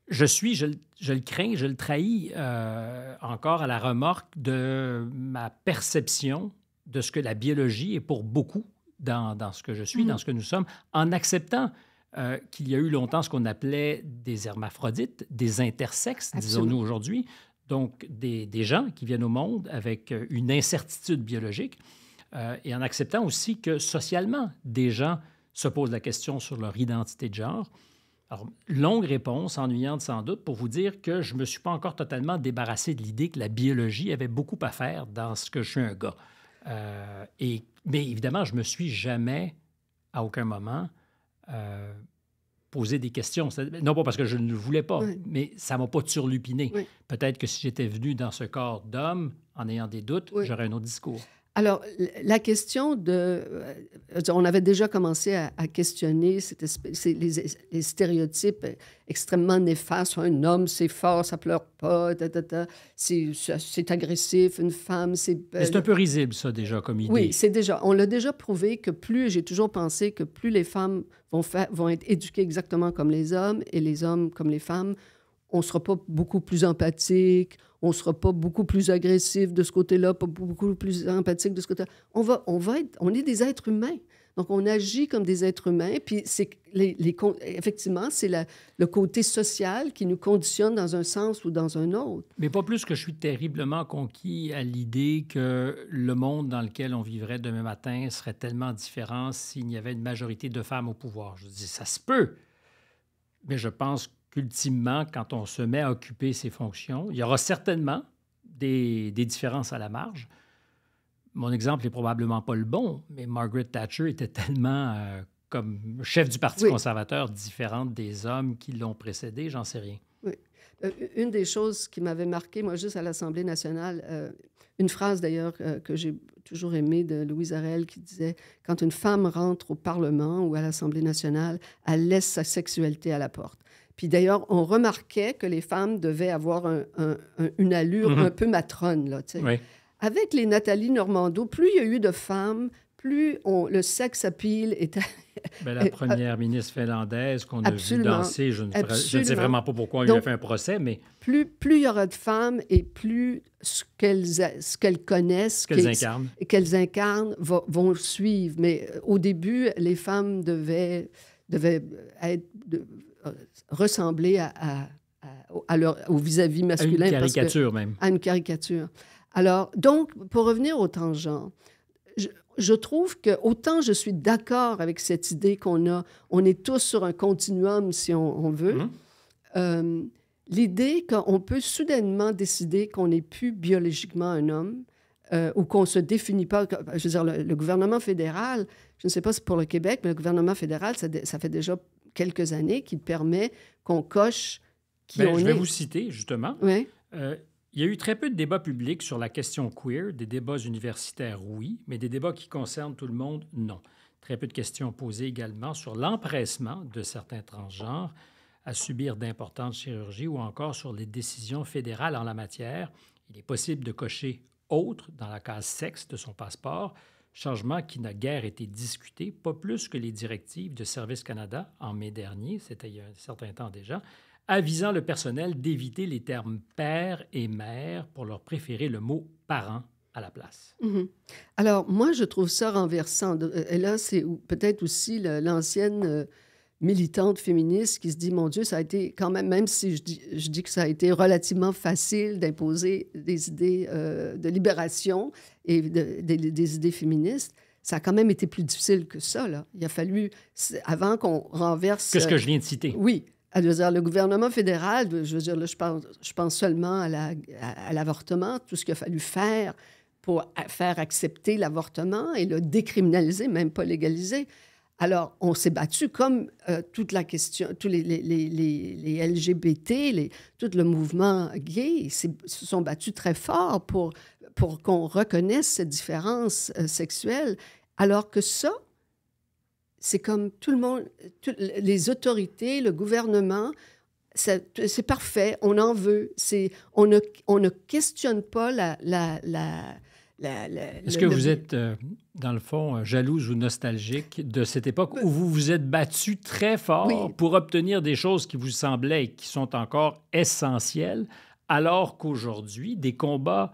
je suis, je, le crains, je le trahis euh, encore à la remorque de ma perception de ce que la biologie est pour beaucoup dans, ce que je suis, dans mm. ce que nous sommes, en acceptant euh, qu'il y a eu longtemps ce qu'on appelait des hermaphrodites, des intersexes, disons-nous aujourd'hui, donc des, gens qui viennent au monde avec euh, une incertitude biologique, euh, et en acceptant aussi que socialement, des gens se posent la question sur leur identité de genre. Alors, longue réponse, ennuyante sans doute, pour vous dire que je ne me suis pas encore totalement débarrassé de l'idée que la biologie avait beaucoup à faire dans ce que je suis un gars. Euh, et, mais évidemment, je me suis jamais, à aucun moment, euh, posé des questions. Non pas parce que je ne le voulais pas, mais ça ne m'a pas surlupiné. Peut-être que si j'étais venu dans ce corps d'homme en ayant des doutes, j'aurais un autre discours. Alors, la question de... Euh, euh, on avait déjà commencé à, questionner les, stéréotypes extrêmement néfastes. Un homme, c'est fort, ça pleure pas, c'est agressif, une femme, c'est... Euh, c'est un peu risible, ça, déjà, comme idée. Oui, c'est déjà... On l'a déjà prouvé que plus... J'ai toujours pensé que plus les femmes vont, vont être éduquées exactement comme les hommes et les hommes comme les femmes, on sera pas beaucoup plus empathique, on sera pas beaucoup plus agressif de ce côté-là, pas beaucoup plus empathique de ce côté-là. On, va, on, va être, on est des êtres humains. Donc, on agit comme des êtres humains. Puis, c'est les, effectivement, c'est le côté social qui nous conditionne dans un sens ou dans un autre. Mais pas plus que je suis terriblement conquis à l'idée que le monde dans lequel on vivrait demain matin serait tellement différent s'il y avait une majorité de femmes au pouvoir. Je dis, ça se peut. Mais je pense que ultimement, quand on se met à occuper ces fonctions, il y aura certainement des, différences à la marge. Mon exemple n'est probablement pas le bon, mais Margaret Thatcher était tellement, euh, comme chef du Parti conservateur, différente des hommes qui l'ont précédée, j'en sais rien. Oui. Euh, une des choses qui m'avait marqué, moi, juste à l'Assemblée nationale, euh, une phrase d'ailleurs que j'ai toujours aimée de Louise Arel qui disait Quand une femme rentre au Parlement ou à l'Assemblée nationale, elle laisse sa sexualité à la porte. Puis d'ailleurs, on remarquait que les femmes devaient avoir une allure mhm. un peu matrone. Là, Avec les Nathalie Normando, plus il y a eu de femmes, plus le sexe à pile ben, était. la première ministre finlandaise qu'on a vue danser, je ne, je sais vraiment pas pourquoi on lui a fait un procès, mais... Plus, plus il y aura de femmes et plus ce qu'elles, ce qu'elles connaissent... Qu'elles incarnent. Qu'elles incarnent vont suivre. Mais euh, au début, les femmes devaient, devaient être... De, euh, ressembler à, au vis-à-vis masculin. À une caricature même. À une caricature. Alors, donc, pour revenir au tangent je, je trouve que autant je suis d'accord avec cette idée qu'on a, on est tous sur un continuum si on, veut, mhm. euh, l'idée qu'on peut soudainement décider qu'on n'est plus biologiquement un homme euh, ou qu'on se définit pas, je veux dire, le, gouvernement fédéral, je ne sais pas si pour le Québec, mais le gouvernement fédéral, ça fait déjà quelques années qui permet qu'on coche qui ben, je vais vous citer, justement. Euh, il y a eu très peu de débats publics sur la question queer, des débats universitaires, oui, mais des débats qui concernent tout le monde, non. Très peu de questions posées également sur l'empressement de certains transgenres à subir d'importantes chirurgies ou encore sur les décisions fédérales en la matière. Il est possible de cocher autre dans la case sexe de son passeport, changement qui n'a guère été discuté, pas plus que les directives de Service Canada en mai dernier, c'était il y a un certain temps déjà, avisant le personnel d'éviter les termes père et mère pour leur préférer le mot parent à la place. Mhm. Alors, moi, je trouve ça renversant. Euh, et là, c'est peut-être aussi l'ancienne euh, militante féministe qui se dit, mon Dieu, ça a été quand même, même si je dis, que ça a été relativement facile d'imposer des idées euh, de libération et des idées féministes, ça a quand même été plus difficile que ça. Là. Il a fallu, avant qu'on renverse... » ce que je euh, viens de citer. Oui. À dire, le gouvernement fédéral, je veux dire, là, je, pense, je pense seulement à l'avortement, tout ce qu'il a fallu faire pour faire accepter l'avortement et le décriminaliser, même pas légaliser. Alors, on s'est battu comme euh, toute la question, tous les, les, les, les LGBT, tout le mouvement gay se sont battus très fort pour, pour qu'on reconnaisse cette différence euh, sexuelle. Alors que ça, c'est comme tout le monde, les autorités, le gouvernement, c'est parfait, on en veut. On ne, on ne questionne pas la est-ce que vous êtes, euh, dans le fond, euh, jalouse ou nostalgique de cette époque où vous vous êtes battu très fort pour obtenir des choses qui vous semblaient et qui sont encore essentielles, alors qu'aujourd'hui, des combats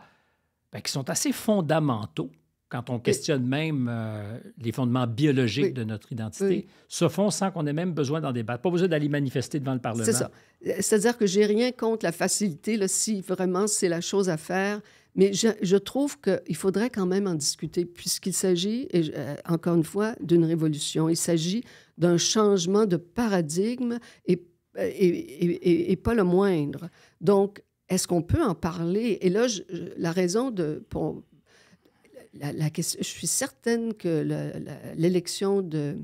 ben, qui sont assez fondamentaux, quand on questionne même euh, les fondements biologiques de notre identité, se font sans qu'on ait même besoin d'en débattre. Pas besoin d'aller manifester devant le Parlement. C'est ça. C'est-à-dire que j'ai rien contre la facilité, si vraiment c'est la chose à faire. Mais je, trouve qu'il faudrait quand même en discuter, puisqu'il s'agit, euh, encore une fois, d'une révolution. Il s'agit d'un changement de paradigme euh, et, et, pas le moindre. Donc, est-ce qu'on peut en parler? Et là, la raison de... Pour, la, question, je suis certaine que l'élection de,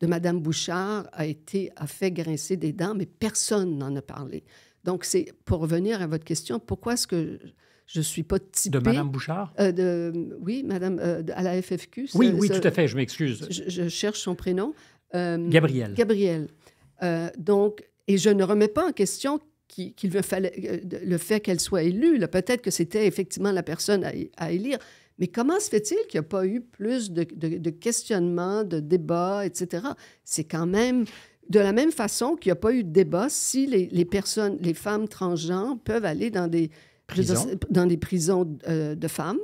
de Mme Bouchard a, été, fait grincer des dents, mais personne n'en a parlé. Donc, c'est pour revenir à votre question, pourquoi est-ce que je suis pas De Madame Bouchard euh, de, euh, Oui, Madame, euh, à la FFQ. Oui, oui, tout à fait, je m'excuse. Je, cherche son prénom. Gabrielle. Gabriel. Gabriel. donc, et je ne remets pas en question qu'il le, fallait, le fait qu'elle soit élue. Peut-être que c'était effectivement la personne à, élire. Mais comment se fait-il qu'il n'y a pas eu plus de, de questionnements, de débats, etc.? C'est quand même... De la même façon qu'il n'y a pas eu de débat si les personnes, les femmes transgenres peuvent aller dans des, dans des prisons euh, de femmes.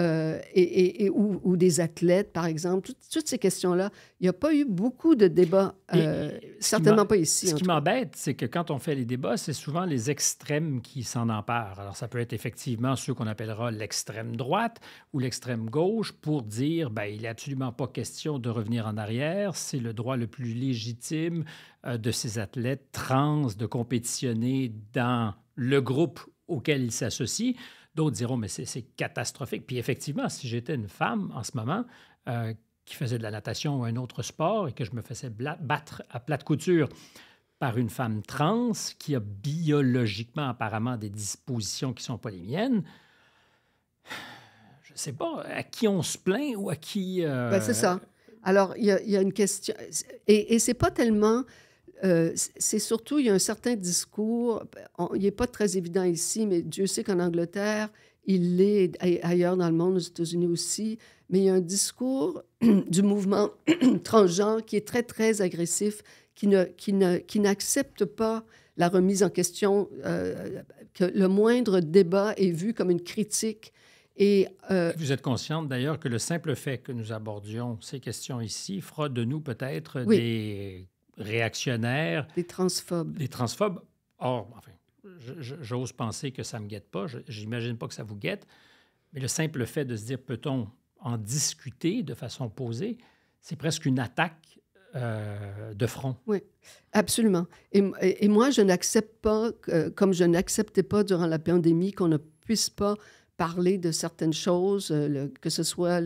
Euh, et, ou, des athlètes, par exemple. toutes ces questions-là, il n'y a pas eu beaucoup de débats, euh, certainement pas ici. Ce qui m'embête, c'est que quand on fait les débats, c'est souvent les extrêmes qui s'en emparent. Alors, ça peut être effectivement ceux qu'on appellera l'extrême droite ou l'extrême gauche pour dire, ben, il n'est absolument pas question de revenir en arrière, c'est le droit le plus légitime de ces athlètes trans de compétitionner dans le groupe Auxquels ils s'associent, D'autres diront, mais c'est catastrophique. Puis effectivement, si j'étais une femme en ce moment euh, qui faisait de la natation ou un autre sport et que je me faisais battre à plat de couture par une femme trans qui a biologiquement apparemment des dispositions qui ne sont pas les miennes, je ne sais pas à qui on se plaint ou à qui... Euh, ben, c'est ça. Alors, il y, a une question. Et, et c'est pas tellement euh, c'est surtout, il y a un certain discours, il n'est pas très évident ici, mais Dieu sait qu'en Angleterre, il l'est ailleurs dans le monde, aux États-Unis aussi, mais il y a un discours du mouvement transgenre qui est très, très agressif, qui, ne, qui, ne, qui n'accepte pas la remise en question, euh, que le moindre débat est vu comme une critique. Et, euh, Vous êtes consciente d'ailleurs que le simple fait que nous abordions ces questions ici fera de nous peut-être des réactionnaires. Des transphobes. Des transphobes. Or, enfin, j'ose penser que ça ne me guette pas. J'imagine pas que ça vous guette. Mais le simple fait de se dire peut-on en discuter de façon posée, c'est presque une attaque euh, de front. Oui, absolument. Et, moi, je n'accepte pas, comme je n'acceptais pas durant la pandémie, qu'on ne puisse pas parler de certaines choses, euh, que ce soit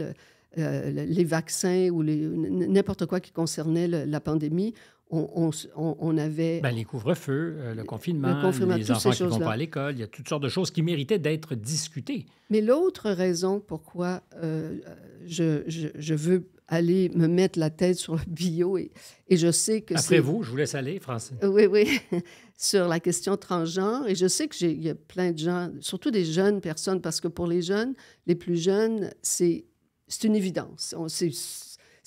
euh, les vaccins ou n'importe quoi qui concernait la pandémie on, avait... Ben, les couvre-feux, euh, le confinement, les enfants qui ne vont pas à l'école, il y a toutes sortes de choses qui méritaient d'être discutées. Mais l'autre raison pourquoi euh, je, veux aller me mettre la tête sur le bio, et, et je sais que... Après vous, je vous laisse aller, Francine. Euh, oui, oui, sur la question transgenre. Et je sais qu'il y a plein de gens, surtout des jeunes personnes, parce que pour les jeunes, les plus jeunes, c'est une évidence. On,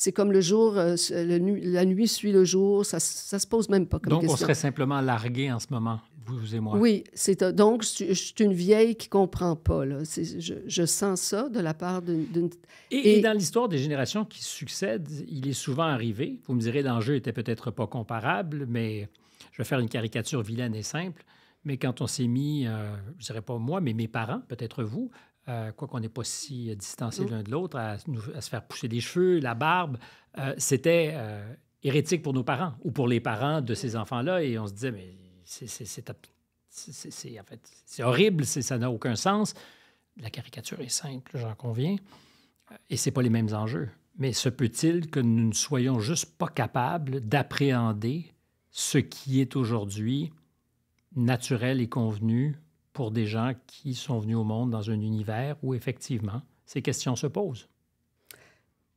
c'est comme le jour, euh, le la nuit suit le jour, ça, ça se pose même pas comme question. Donc, on serait simplement largué en ce moment, vous et moi. Oui, c'est donc je, suis une vieille qui comprend pas. Je, sens ça de la part d'une... Et, dans l'histoire des générations qui succèdent, il est souvent arrivé, vous me direz, l'enjeu était peut-être pas comparable, mais je vais faire une caricature vilaine et simple, mais quand on s'est mis, je euh, je dirais pas moi, mais mes parents, peut-être vous, euh, quoi qu'on n'ait pas si euh, distancé mm. l'un de l'autre, à, se faire pousser les cheveux, la barbe, euh, c'était hérétique pour nos parents ou pour les parents de ces enfants-là. Et on se disait, mais c'est, horrible, ça n'a aucun sens. La caricature est simple, j'en conviens, et ce pas les mêmes enjeux. Mais se peut-il que nous ne soyons juste pas capables d'appréhender ce qui est aujourd'hui naturel et convenu pour des gens qui sont venus au monde dans un univers où effectivement ces questions se posent.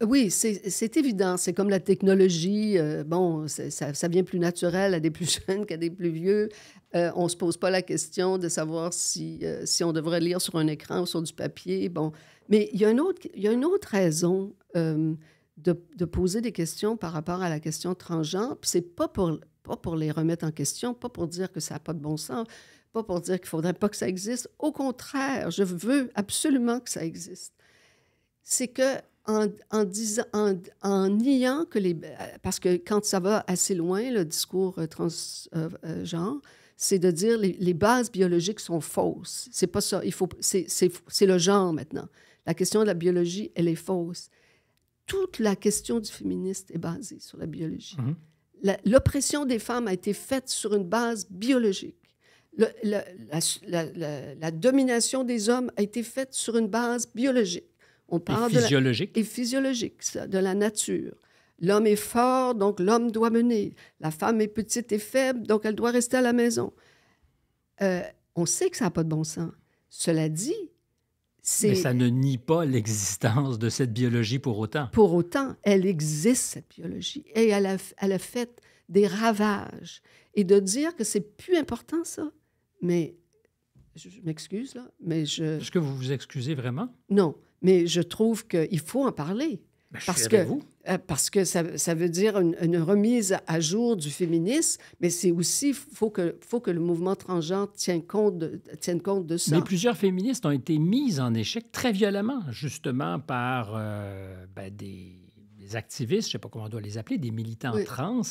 Oui, c'est évident. C'est comme la technologie. Euh, bon, ça, vient plus naturel à des plus jeunes qu'à des plus vieux. Euh, on ne se pose pas la question de savoir si, euh, si on devrait lire sur un écran ou sur du papier. Bon, mais il y a une autre, il y a une autre raison de, poser des questions par rapport à la question transgenre. C'est pas pour, pas pour les remettre en question, pas pour dire que ça n'a pas de bon sens, pas pour dire qu'il ne faudrait pas que ça existe. Au contraire, je veux absolument que ça existe. C'est que en, disant, en, niant que les... Parce que quand ça va assez loin, le discours euh, transgenre, euh, euh, genre, c'est de dire les, les bases biologiques sont fausses. C'est pas ça. Il faut, c'est, c'est le genre maintenant. La question de la biologie, elle est fausse. Toute la question du féministe est basée sur la biologie. Mm-hmm. L'oppression des femmes a été faite sur une base biologique la, domination des hommes a été faite sur une base biologique. On parle et physiologique. De et physiologique, ça, de la nature. L'homme est fort, donc l'homme doit mener. La femme est petite et faible, donc elle doit rester à la maison. Euh, on sait que ça n'a pas de bon sens. Cela dit, c'est... Mais ça ne nie pas l'existence de cette biologie pour autant. Pour autant, elle existe, cette biologie, et elle a, elle a fait des ravages. Et de dire que c'est plus important, ça, mais je, m'excuse, là, mais je... Est-ce que vous vous excusez vraiment? Non, mais je trouve qu'il faut en parler. Ben, parce, que, vous. Euh, parce que ça, ça veut dire une, remise à jour du féminisme, mais c'est aussi, il faut que, faut que le mouvement transgenre tienne compte, de, tienne compte de ça. Mais plusieurs féministes ont été mises en échec très violemment, justement par euh, ben, des, activistes, je ne sais pas comment on doit les appeler, des militants trans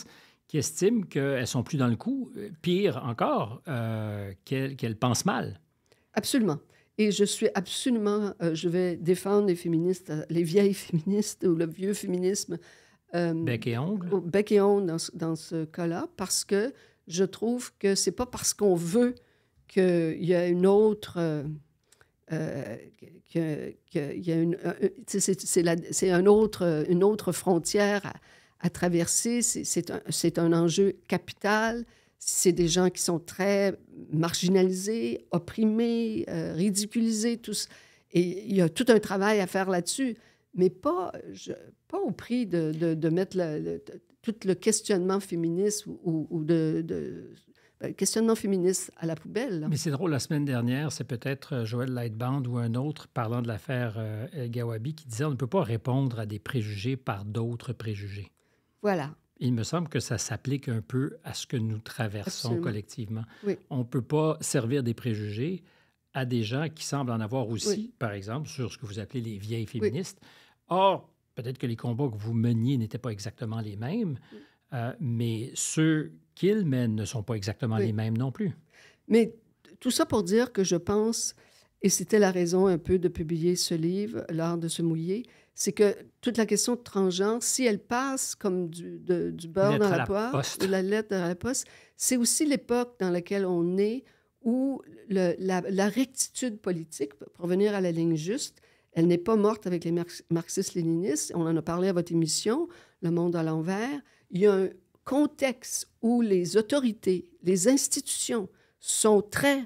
qui estiment qu'elles sont plus dans le coup, pire encore, euh, qu'elles pensent mal. Absolument. Et je suis absolument, euh, je vais défendre les féministes, euh, les vieilles féministes ou le vieux féminisme. Euh, bec et ongle. Bec et ongle dans, dans ce cas-là, parce que je trouve que c'est pas parce qu'on veut qu'il y a une autre. Euh, que, c'est, un autre, une autre frontière à, à traverser. C'est un, enjeu capital. C'est des gens qui sont très marginalisés, opprimés, euh, ridiculisés, tous. Et il y a tout un travail à faire là-dessus, mais pas, au prix de, mettre tout le questionnement féministe ou, de, ben, questionnement féministe à la poubelle. Mais c'est drôle, la semaine dernière, c'est peut-être euh, Joël Lightband ou un autre parlant de l'affaire euh, Gawabi qui disait on ne peut pas répondre à des préjugés par d'autres préjugés. Il me semble que ça s'applique un peu à ce que nous traversons collectivement. On ne peut pas servir des préjugés à des gens qui semblent en avoir aussi, par exemple, sur ce que vous appelez les vieilles féministes. Or, peut-être que les combats que vous meniez n'étaient pas exactement les mêmes, euh, mais ceux qu'ils mènent ne sont pas exactement les mêmes non plus. Mais tout ça pour dire que je pense, et c'était la raison un peu de publier ce livre, L'art de se mouiller, c'est que toute la question de transgenre, si elle passe comme du, de, beurre dans la, poire, la lettre dans la poste, c'est aussi l'époque dans laquelle on est où la, rectitude politique, pour revenir à la ligne juste, elle n'est pas morte avec les marxistes-léninistes. On en a parlé à votre émission, Le monde à l'envers. Il y a un contexte où les autorités, les institutions sont très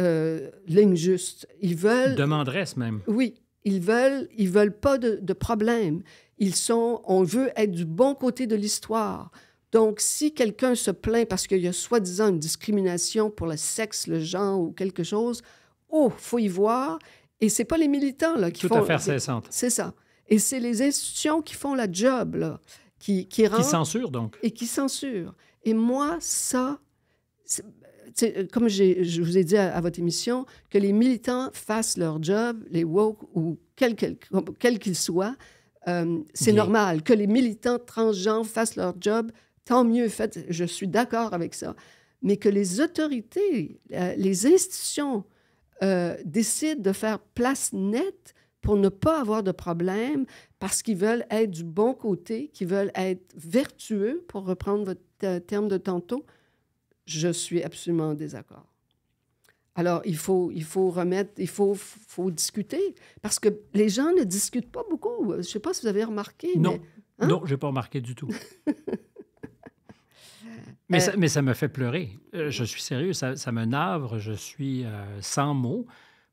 euh, ligne juste. Ils veulent. Demanderesse même. Oui, ils veulent, ils veulent pas de, problème. Ils sont, on veut être du bon côté de l'histoire. Donc, si quelqu'un se plaint parce qu'il y a soi-disant une discrimination pour le sexe, le genre ou quelque chose, oh, faut y voir. Et c'est pas les militants là, qui font... Tout à faire cessante. C'est ça. Et c'est les institutions qui font la job, là, qui, qui, qui censurent, donc. Et qui censurent. Et moi, ça, comme je vous ai dit à, votre émission, que les militants fassent leur job, les woke ou quel qu'ils soient, euh, c'est normal. Que les militants transgenres fassent leur job, tant mieux. Fait, je suis d'accord avec ça. Mais que les autorités, euh, les institutions euh, décident de faire place nette pour ne pas avoir de problème parce qu'ils veulent être du bon côté, qu'ils veulent être vertueux, pour reprendre votre terme de tantôt, je suis absolument désaccord. Alors, il faut, il faut remettre, il faut, discuter, parce que les gens ne discutent pas beaucoup. Je ne sais pas si vous avez remarqué. Non, hein? non, je n'ai pas remarqué du tout. Euh, mais, ça, me fait pleurer. Euh, je suis sérieux, ça, me navre, je suis euh, sans mots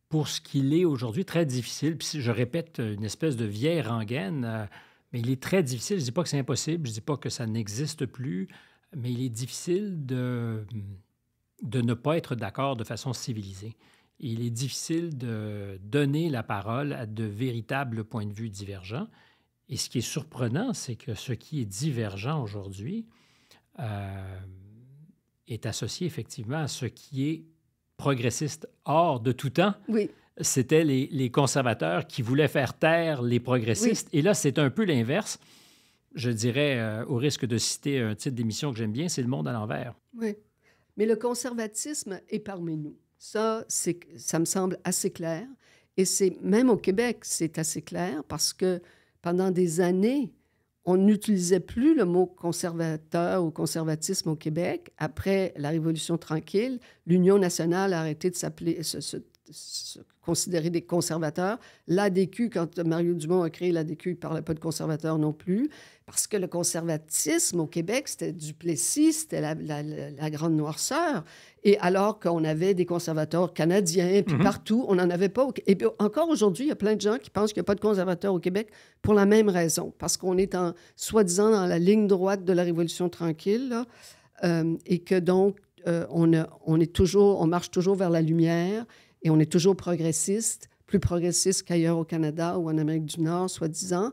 pour ce qu'il est aujourd'hui très difficile. Puis je répète une espèce de vieille rengaine, mais il est très difficile. Je ne dis pas que c'est impossible, je ne dis pas que ça n'existe plus mais il est difficile mm, de, ne pas être d'accord de façon civilisée. Il est difficile de donner la parole à de véritables points de vue divergents. Et ce qui est surprenant, c'est que ce qui est divergent aujourd'hui euh, est associé effectivement à ce qui est progressiste hors de tout temps. Oui. C'était les, conservateurs qui voulaient faire taire les progressistes. Et là, c'est un peu l'inverse je dirais, euh, au risque de citer un titre d'émission que j'aime bien, c'est Le Monde à l'envers. Oui. Mais le conservatisme est parmi nous. Ça, ça me semble assez clair. Et c'est même au Québec, c'est assez clair parce que pendant des années, on n'utilisait plus le mot conservateur ou conservatisme au Québec. Après la Révolution tranquille, l'Union nationale a arrêté de s'appeler, considérer des conservateurs. L'ADQ, quand Mario Dumont a créé l'ADQ, il ne parlait pas de conservateurs non plus, parce que le conservatisme au Québec, c'était Duplessis, c'était la, grande noirceur. Et alors qu'on avait des conservateurs canadiens, puis mhm. partout, on n'en avait pas. Et encore aujourd'hui, il y a plein de gens qui pensent qu'il n'y a pas de conservateurs au Québec pour la même raison, parce qu'on est en, soi-disant dans la ligne droite de la Révolution tranquille, euh, et que donc, euh, on, est toujours, on marche toujours vers la lumière et on est toujours progressiste, plus progressiste qu'ailleurs au Canada ou en Amérique du Nord, soi-disant,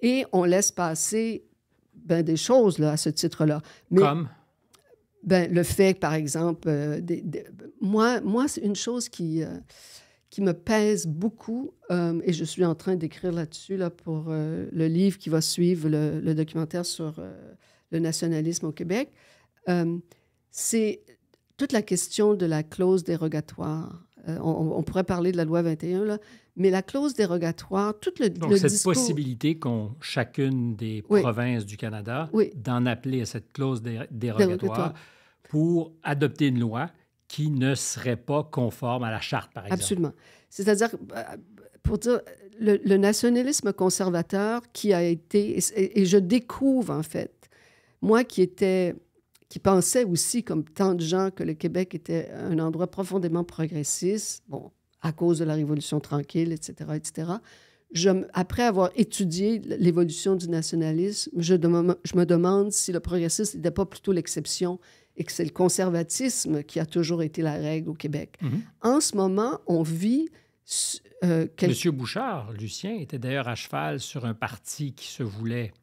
et on laisse passer ben, des choses là, à ce titre-là. Comme? Ben, le fait, par exemple, euh, moi, moi c'est une chose qui, euh, qui me pèse beaucoup, euh, et je suis en train d'écrire là-dessus là, pour le livre qui va suivre le documentaire sur le nationalisme au Québec, c'est toute la question de la clause dérogatoire. Euh, on, pourrait parler de la loi 21, mais la clause dérogatoire, toute le, Donc, cette possibilité qu'ont chacune des provinces du Canada d'en appeler à cette clause dérogatoire, pour adopter une loi qui ne serait pas conforme à la charte, par exemple. Absolument. C'est-à-dire, euh, pour dire, le, nationalisme conservateur qui a été, et je découvre en fait, moi qui étais qui pensait aussi, comme tant de gens, que le Québec était un endroit profondément progressiste, bon, à cause de la Révolution tranquille, etc., etc., je, après avoir étudié l'évolution du nationalisme, je, je, me demande si le progressisme n'était pas plutôt l'exception et que c'est le conservatisme qui a toujours été la règle au Québec. Mm-hmm. En ce moment, on vit... Euh, Monsieur Bouchard, Lucien, était d'ailleurs à cheval sur un parti qui se voulait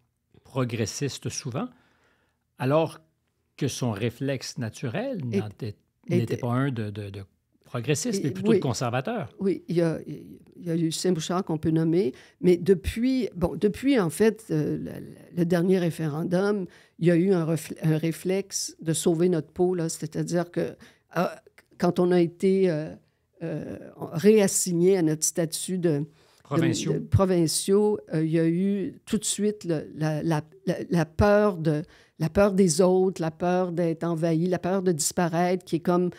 progressiste souvent, alors que son réflexe naturel n'était pas un de, progressiste, mais plutôt de conservateur. Oui, il y a, il y a eu Saint-Bouchard qu'on peut nommer, mais depuis, bon, depuis en fait euh, le, dernier référendum, il y a eu un, réflexe de sauver notre peau, c'est-à-dire que ah, quand on a été euh, euh, réassigné à notre statut de, provinciaux, il y a eu tout de suite la, la, la, peur de la peur des autres, la peur d'être envahi, la peur de disparaître, qui est comme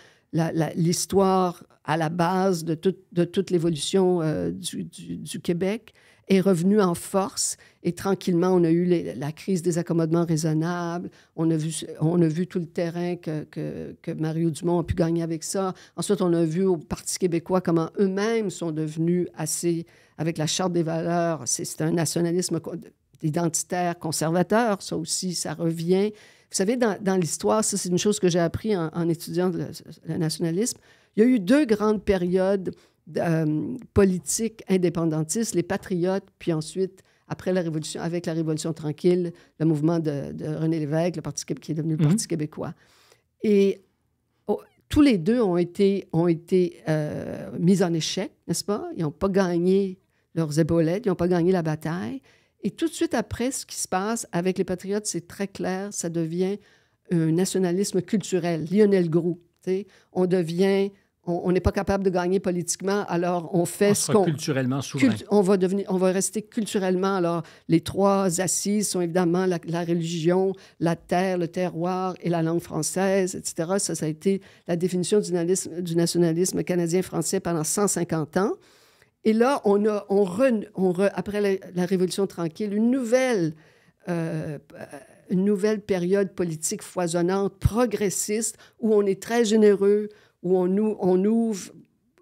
l'histoire à la base de, toute l'évolution euh, du, Québec, est revenue en force. Et tranquillement, on a eu la crise des accommodements raisonnables. On a vu, tout le terrain que, que, que, Mario Dumont a pu gagner avec ça. Ensuite, on a vu au Parti québécois comment eux-mêmes sont devenus assez, avec la Charte des valeurs, c'est un nationalisme identitaire conservateur. Ça aussi, ça revient. Vous savez, dans, l'histoire, ça, c'est une chose que j'ai appris en, étudiant le, nationalisme. Il y a eu deux grandes périodes euh, politiques indépendantistes, les patriotes, puis ensuite, après la Révolution, avec la Révolution tranquille, le mouvement de, René Lévesque, le parti, qui est devenu le Parti mmh. québécois. Et oh, tous les deux ont été, ont été euh, mis en échec, n'est-ce pas? Ils n'ont pas gagné leurs épaulettes, ils n'ont pas gagné la bataille. Et tout de suite après, ce qui se passe avec les Patriotes, c'est très clair, ça devient un nationalisme culturel, Lionel Gros. sais, On devient on n'est pas capable de gagner politiquement, alors on fait ce qu'on... culturellement souverain. on, va devenir, on va rester culturellement. Alors, les trois assises sont évidemment la, religion, la terre, le terroir et la langue française, etc. Ça, ça a été la définition du nationalisme canadien-français pendant 150 ans. Et là, on a, on, après la, Révolution tranquille, une nouvelle, euh, une nouvelle période politique foisonnante, progressiste, où on est très généreux, où on, on ouvre,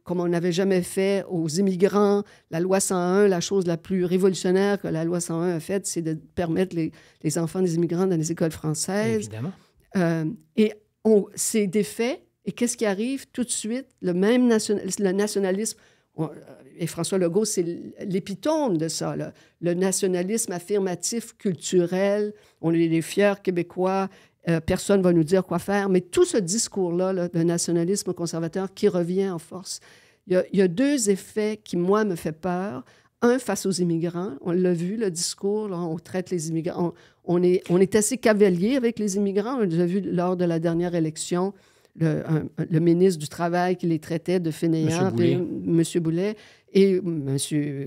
comme on n'avait jamais fait, aux immigrants. La loi 101, la chose la plus révolutionnaire que la loi 101 a faite, c'est de permettre les, enfants des immigrants dans les écoles françaises. Évidemment. Euh, et c'est des faits. Et qu'est-ce qui arrive tout de suite? Le même nationalisme euh, et François Legault, c'est l'épitome de ça, le nationalisme affirmatif, culturel. On est les fiers Québécois, euh, personne ne va nous dire quoi faire. Mais tout ce discours-là le de nationalisme conservateur qui revient en force, il y, a, deux effets qui, moi, me fait peur. Un, face aux immigrants. On l'a vu, le discours, on traite les immigrants. On, est, on est assez cavalier avec les immigrants. On l'a vu lors de la dernière élection le, ministre du Travail qui les traitait de fainéants, M. Boulet, et M.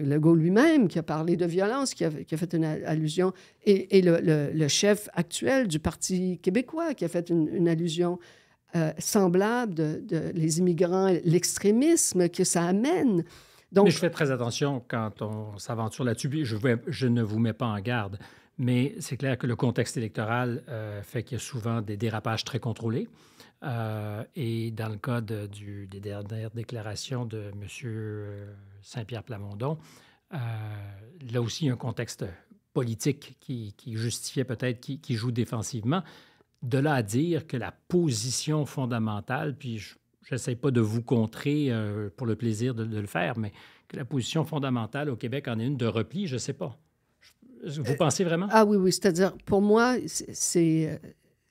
Legault lui-même qui a parlé de violence, qui a, fait une allusion, et, le, chef actuel du Parti québécois qui a fait une, allusion euh, semblable de, les immigrants, l'extrémisme que ça amène. Donc, mais je fais très attention quand on s'aventure là-dessus. Je, je ne vous mets pas en garde, mais c'est clair que le contexte électoral euh, fait qu'il y a souvent des dérapages très contrôlés. Euh, et dans le cas des dernières déclarations de M. Euh, Saint-Pierre Plamondon, euh, là aussi, un contexte politique qui, justifiait peut-être, qui, joue défensivement. De là à dire que la position fondamentale, puis je n'essaie pas de vous contrer pour le plaisir de, de, le faire, mais que la position fondamentale au Québec en est une de repli, je ne sais pas. Vous pensez vraiment? Ah oui, oui. C'est-à-dire, pour moi, c'est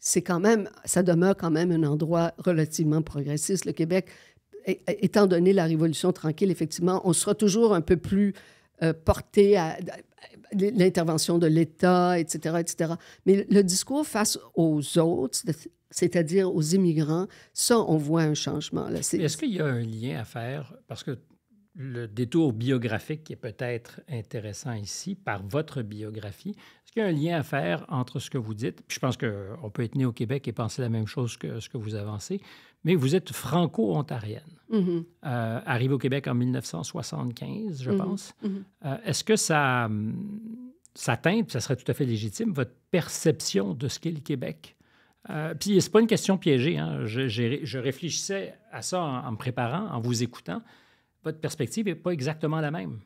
c'est quand même, ça demeure quand même un endroit relativement progressiste. Le Québec, étant donné la Révolution tranquille, effectivement, on sera toujours un peu plus euh, porté à, l'intervention de l'État, etc., etc. Mais le discours face aux autres, c'est-à-dire aux immigrants, ça, on voit un changement. Est-ce qu'il y a un lien à faire? Parce que le détour biographique qui est peut-être intéressant ici par votre biographie. Est-ce qu'il y a un lien à faire entre ce que vous dites? Puis je pense qu'on peut être né au Québec et penser la même chose que ce que vous avancez, mais vous êtes franco-ontarienne. Mm-hmm. Euh, arrivée au Québec en 1975, je mm-hmm. pense. Mm-hmm. Euh, est-ce que ça, hum, ça teinte, ça serait tout à fait légitime, votre perception de ce qu'est le Québec? Euh, puis c'est pas une question piégée. Hein. Je, réfléchissais à ça en, me préparant, en vous écoutant votre perspective n'est pas exactement la même.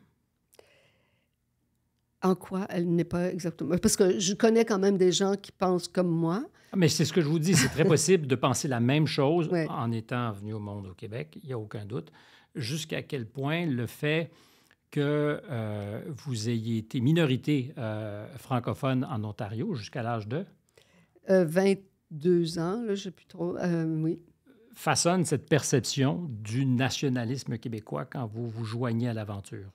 En quoi elle n'est pas exactement... Ben, parce que je connais quand même des gens qui pensent comme moi. Ah, mais c'est ce que je vous dis, c'est très possible de penser la même chose en étant venu au monde au Québec, il n'y a aucun doute. Jusqu'à quel point le fait que euh, vous ayez été minorité euh, francophone en Ontario jusqu'à l'âge de? 22 euh, ans, là, je sais plus trop. oui façonne cette perception du nationalisme québécois quand vous vous joignez à l'aventure?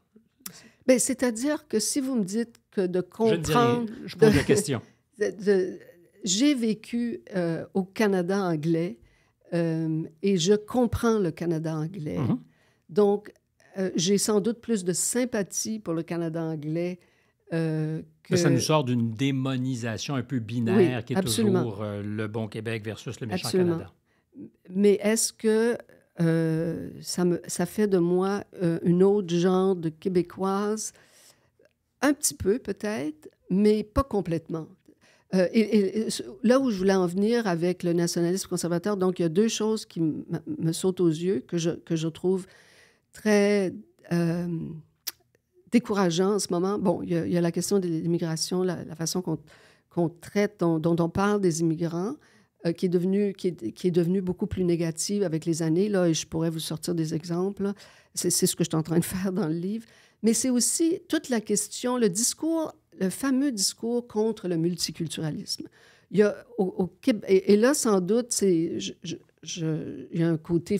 Ben, c'est-à-dire que si vous me dites que de comprendre... Je, je pose la question. j'ai vécu euh, au Canada anglais euh, et je comprends le Canada anglais. Mhm. Donc, euh, j'ai sans doute plus de sympathie pour le Canada anglais que... Ça nous sort d'une démonisation un peu binaire qui est toujours le bon Québec versus le méchant Canada mais est-ce que euh, ça, me, ça fait de moi euh, une autre genre de québécoise? Un petit peu peut-être, mais pas complètement. Euh, et, là où je voulais en venir avec le nationalisme conservateur, donc il y a deux choses qui me sautent aux yeux, que je, que je trouve très décourageant en ce moment. Bon, il y a, la question de l'immigration, la, façon qu'on traite, dont, on parle des immigrants. Euh, qui, est devenue, qui, est, qui est beaucoup plus négative avec les années, là, et je pourrais vous sortir des exemples. C'est ce que je suis en train de faire dans le livre. Mais c'est aussi toute la question, le discours, le fameux discours contre le multiculturalisme. Il y a au, et, là, sans doute, c'est, je, je, il y a un côté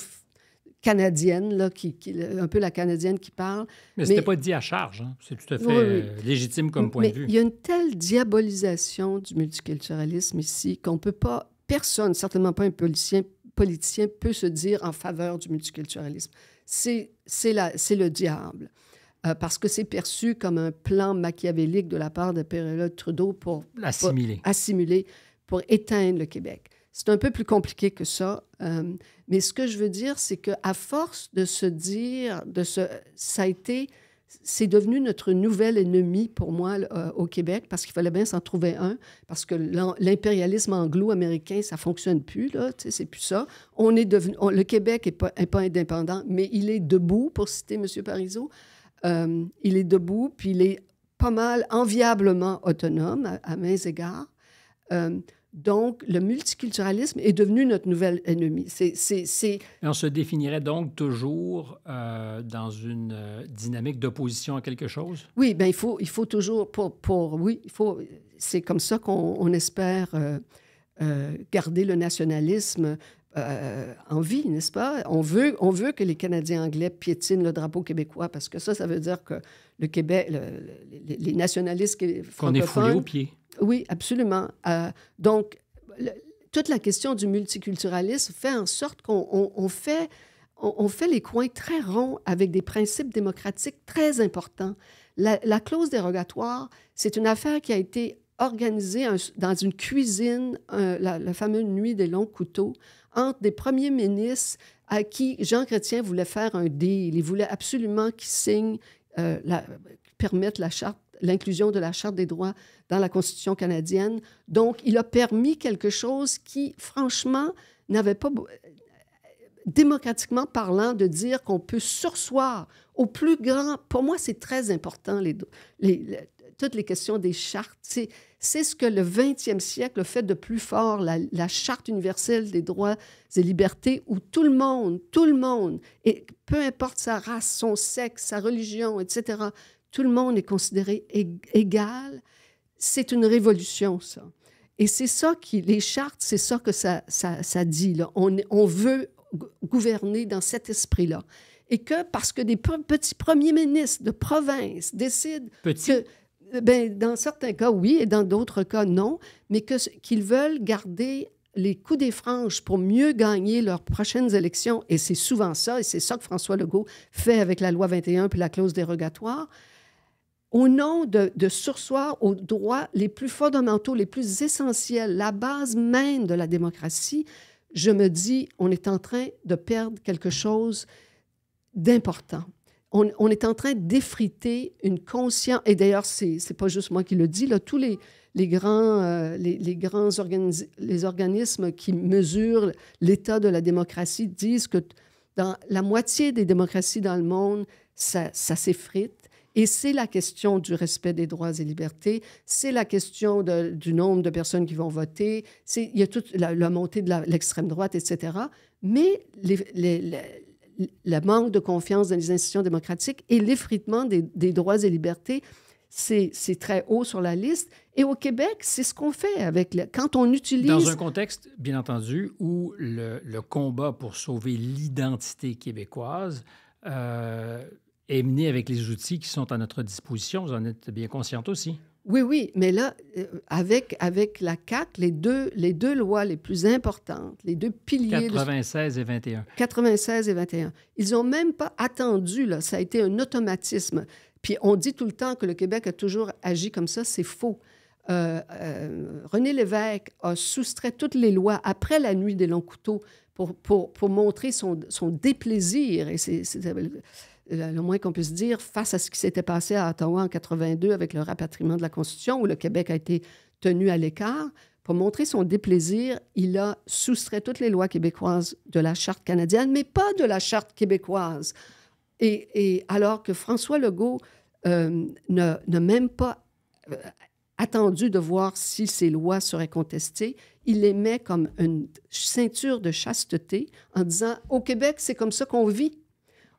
canadienne, là, qui, un peu la canadienne qui parle. Mais, ce n'était pas dit à charge. Hein. C'est tout à fait euh, légitime comme point de vue. Il y a une telle diabolisation du multiculturalisme ici qu'on ne peut pas personne, certainement pas un politicien, peut se dire en faveur du multiculturalisme. C'est le diable. Euh, parce que c'est perçu comme un plan machiavélique de la part de Péréla Trudeau pour, assimiler. pour éteindre le Québec. C'est un peu plus compliqué que ça, euh, mais ce que je veux dire, c'est qu'à force de se dire, de se, ça a été c'est devenu notre nouvel ennemi pour moi euh, au Québec parce qu'il fallait bien s'en trouver un parce que l'impérialisme anglo-américain ça fonctionne plus là, c'est plus ça. On est devenu, le Québec est pas, est indépendant, mais il est debout pour citer Monsieur Parizeau. Euh, il est debout puis il est pas mal enviablement autonome à, mains égards. Euh, donc, le multiculturalisme est devenu notre nouvel ennemi. on se définirait donc toujours euh, dans une euh, dynamique d'opposition à quelque chose? Oui, bien, il faut, il faut toujours, pour, oui, il faut, c'est comme ça qu'on espère euh, garder le nationalisme en vie, n'est-ce pas? On veut, on veut que les Canadiens anglais piétinent le drapeau québécois parce que ça, ça veut dire que le Québec, les, nationalistes francophones. Qu'on est foulé aux pieds. Oui, absolument. Euh, donc, toute la question du multiculturalisme fait en sorte qu'on fait, on, fait les coins très ronds avec des principes démocratiques très importants. La, clause dérogatoire, c'est une affaire qui a été organisée dans une cuisine, la, la, fameuse nuit des longs couteaux, entre des premiers ministres à qui Jean Chrétien voulait faire un deal. Il voulait absolument qu'ils signent euh, permettent la, permettre la charte l'inclusion de la Charte des droits dans la Constitution canadienne. Donc, il a permis quelque chose qui, franchement, n'avait pas, démocratiquement parlant, de dire qu'on peut sursoir au plus grand. Pour moi, c'est très important, les, les, toutes les questions des chartes. C'est ce que le 20e siècle fait de plus fort, la, charte universelle des droits et libertés, où tout le monde, tout le monde, et peu importe sa race, son sexe, sa religion, etc., tout le monde est considéré égal. C'est une révolution, ça. Et c'est ça qui, les chartes, c'est ça que ça, ça, dit. Là. On, on veut gouverner dans cet esprit-là et que parce que des petits premiers ministres de province décident que ben, dans certains cas, oui, et dans d'autres cas, non, mais qu'ils veulent garder les coups des franges pour mieux gagner leurs prochaines élections, et c'est souvent ça, et c'est ça que François Legault fait avec la loi 21 puis la clause dérogatoire, au nom de, de sursoir aux droits les plus fondamentaux, les plus essentiels, la base même de la démocratie, je me dis, on est en train de perdre quelque chose d'important on, est en train d'effriter une conscience, et d'ailleurs, ce n'est pas juste moi qui le dis, tous les, les grands, euh, les, organismes qui mesurent l'état de la démocratie disent que dans la moitié des démocraties dans le monde, ça, s'effrite. Et c'est la question du respect des droits et libertés, c'est la question du nombre de personnes qui vont voter, il y a toute la, montée de l'extrême droite, etc. Mais les, le manque de confiance dans les institutions démocratiques et l'effritement des, droits et libertés, c'est très haut sur la liste. Et au Québec, c'est ce qu'on fait avec quand on utilise... Dans un contexte, bien entendu, où le, combat pour sauver l'identité québécoise... Euh, est mené avec les outils qui sont à notre disposition. Vous en êtes bien consciente aussi. Oui, oui, mais là, euh, avec, avec la CAC, les deux, les deux lois les plus importantes, les deux piliers. 96 et 21. 96 et 21. Ils n'ont même pas attendu, là. Ça a été un automatisme. Puis on dit tout le temps que le Québec a toujours agi comme ça. C'est faux. Euh, euh, René Lévesque a soustrait toutes les lois après la nuit des longs couteaux pour, pour, montrer son, son déplaisir. Et c'est le moins qu'on puisse dire, face à ce qui s'était passé à Ottawa en 82 avec le rapatriement de la Constitution, où le Québec a été tenu à l'écart, pour montrer son déplaisir, il a soustrait toutes les lois québécoises de la Charte canadienne, mais pas de la Charte québécoise. Et, alors que François Legault euh, n'a même pas euh, attendu de voir si ces lois seraient contestées, il les met comme une ceinture de chasteté en disant, au Québec, c'est comme ça qu'on vit.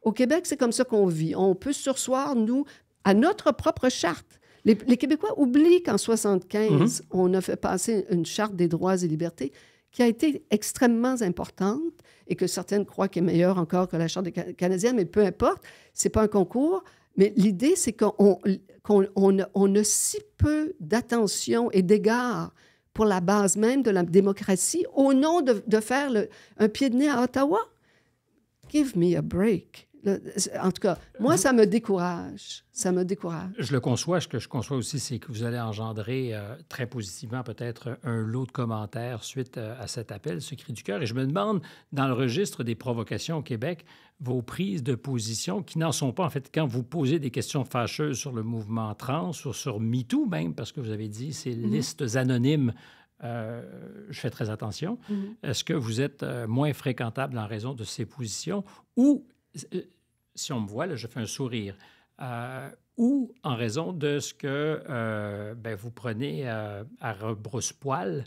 Au Québec, c'est comme ça qu'on vit. On peut sursoir, nous, à notre propre charte. Les, Québécois oublient qu'en 1975, mhm. on a fait passer une charte des droits et libertés qui a été extrêmement importante et que certaines croient qu'elle est meilleure encore que la Charte canadienne, mais peu importe, c'est pas un concours. Mais l'idée, c'est qu'on on, a si peu d'attention et d'égard pour la base même de la démocratie au nom de, faire le, un pied de nez à Ottawa. Give me a break en tout cas, moi, ça me décourage. Ça me décourage. Je le conçois. Ce que je conçois aussi, c'est que vous allez engendrer euh, très positivement peut-être un lot de commentaires suite euh, à cet appel, ce cri du cœur. Et je me demande, dans le registre des provocations au Québec, vos prises de position qui n'en sont pas, en fait, quand vous posez des questions fâcheuses sur le mouvement trans ou sur MeToo même, parce que vous avez dit ces mm-hmm. listes anonymes euh, je fais très attention. Mm-hmm. Est-ce que vous êtes moins fréquentable en raison de ces positions ou euh, si on me voit, là, je fais un sourire. Euh, ou en raison de ce que euh, ben, vous prenez à rebrousse-poil,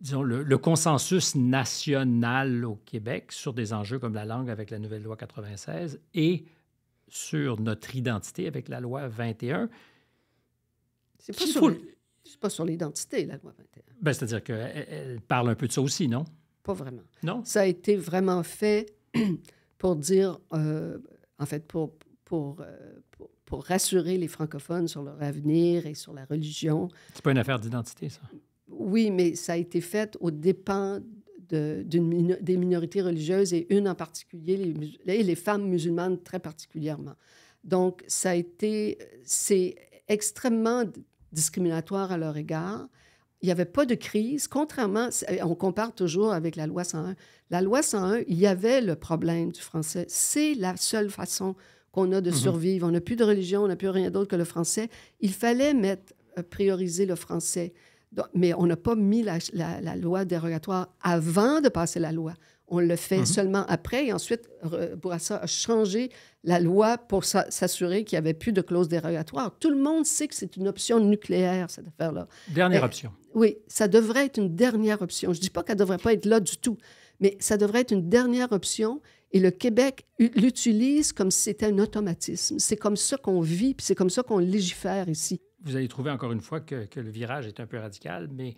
disons, le, consensus national au Québec sur des enjeux comme la langue avec la nouvelle loi 96 et sur notre identité avec la loi 21. C'est pas, pas, sur l'identité, la loi 21. Ben, C'est-à-dire qu'elle parle un peu de ça aussi, non? Pas vraiment. Non? Ça a été vraiment fait pour dire, euh, en fait, pour, euh, pour, pour, rassurer les francophones sur leur avenir et sur la religion. C'est pas une affaire d'identité, ça. Oui, mais ça a été fait aux dépens de, des minorités religieuses et une en particulier, les, les femmes musulmanes très particulièrement. Donc, ça a été, c'est extrêmement discriminatoire à leur égard. Il n'y avait pas de crise, contrairement, euh, on compare toujours avec la loi 101. La loi 101, il y avait le problème du français. C'est la seule façon qu'on a de mhm. survivre. On n'a plus de religion, on n'a plus rien d'autre que le français. Il fallait mettre, euh, prioriser le français. mais on n'a pas mis la loi dérogatoire avant de passer la loi. On le fait mhm. seulement après. Et ensuite, Bourassa a changé la loi pour s'assurer qu'il n'y avait plus de clauses dérogatoires. Tout le monde sait que c'est une option nucléaire, cette affaire-là. Dernière euh, option. Oui, ça devrait être une dernière option. Je ne dis pas qu'elle ne devrait pas être là du tout, mais ça devrait être une dernière option. Et le Québec l'utilise comme si c'était un automatisme. C'est comme ça qu'on vit, puis c'est comme ça qu'on légifère ici. Vous allez trouver encore une fois que, le virage est un peu radical, mais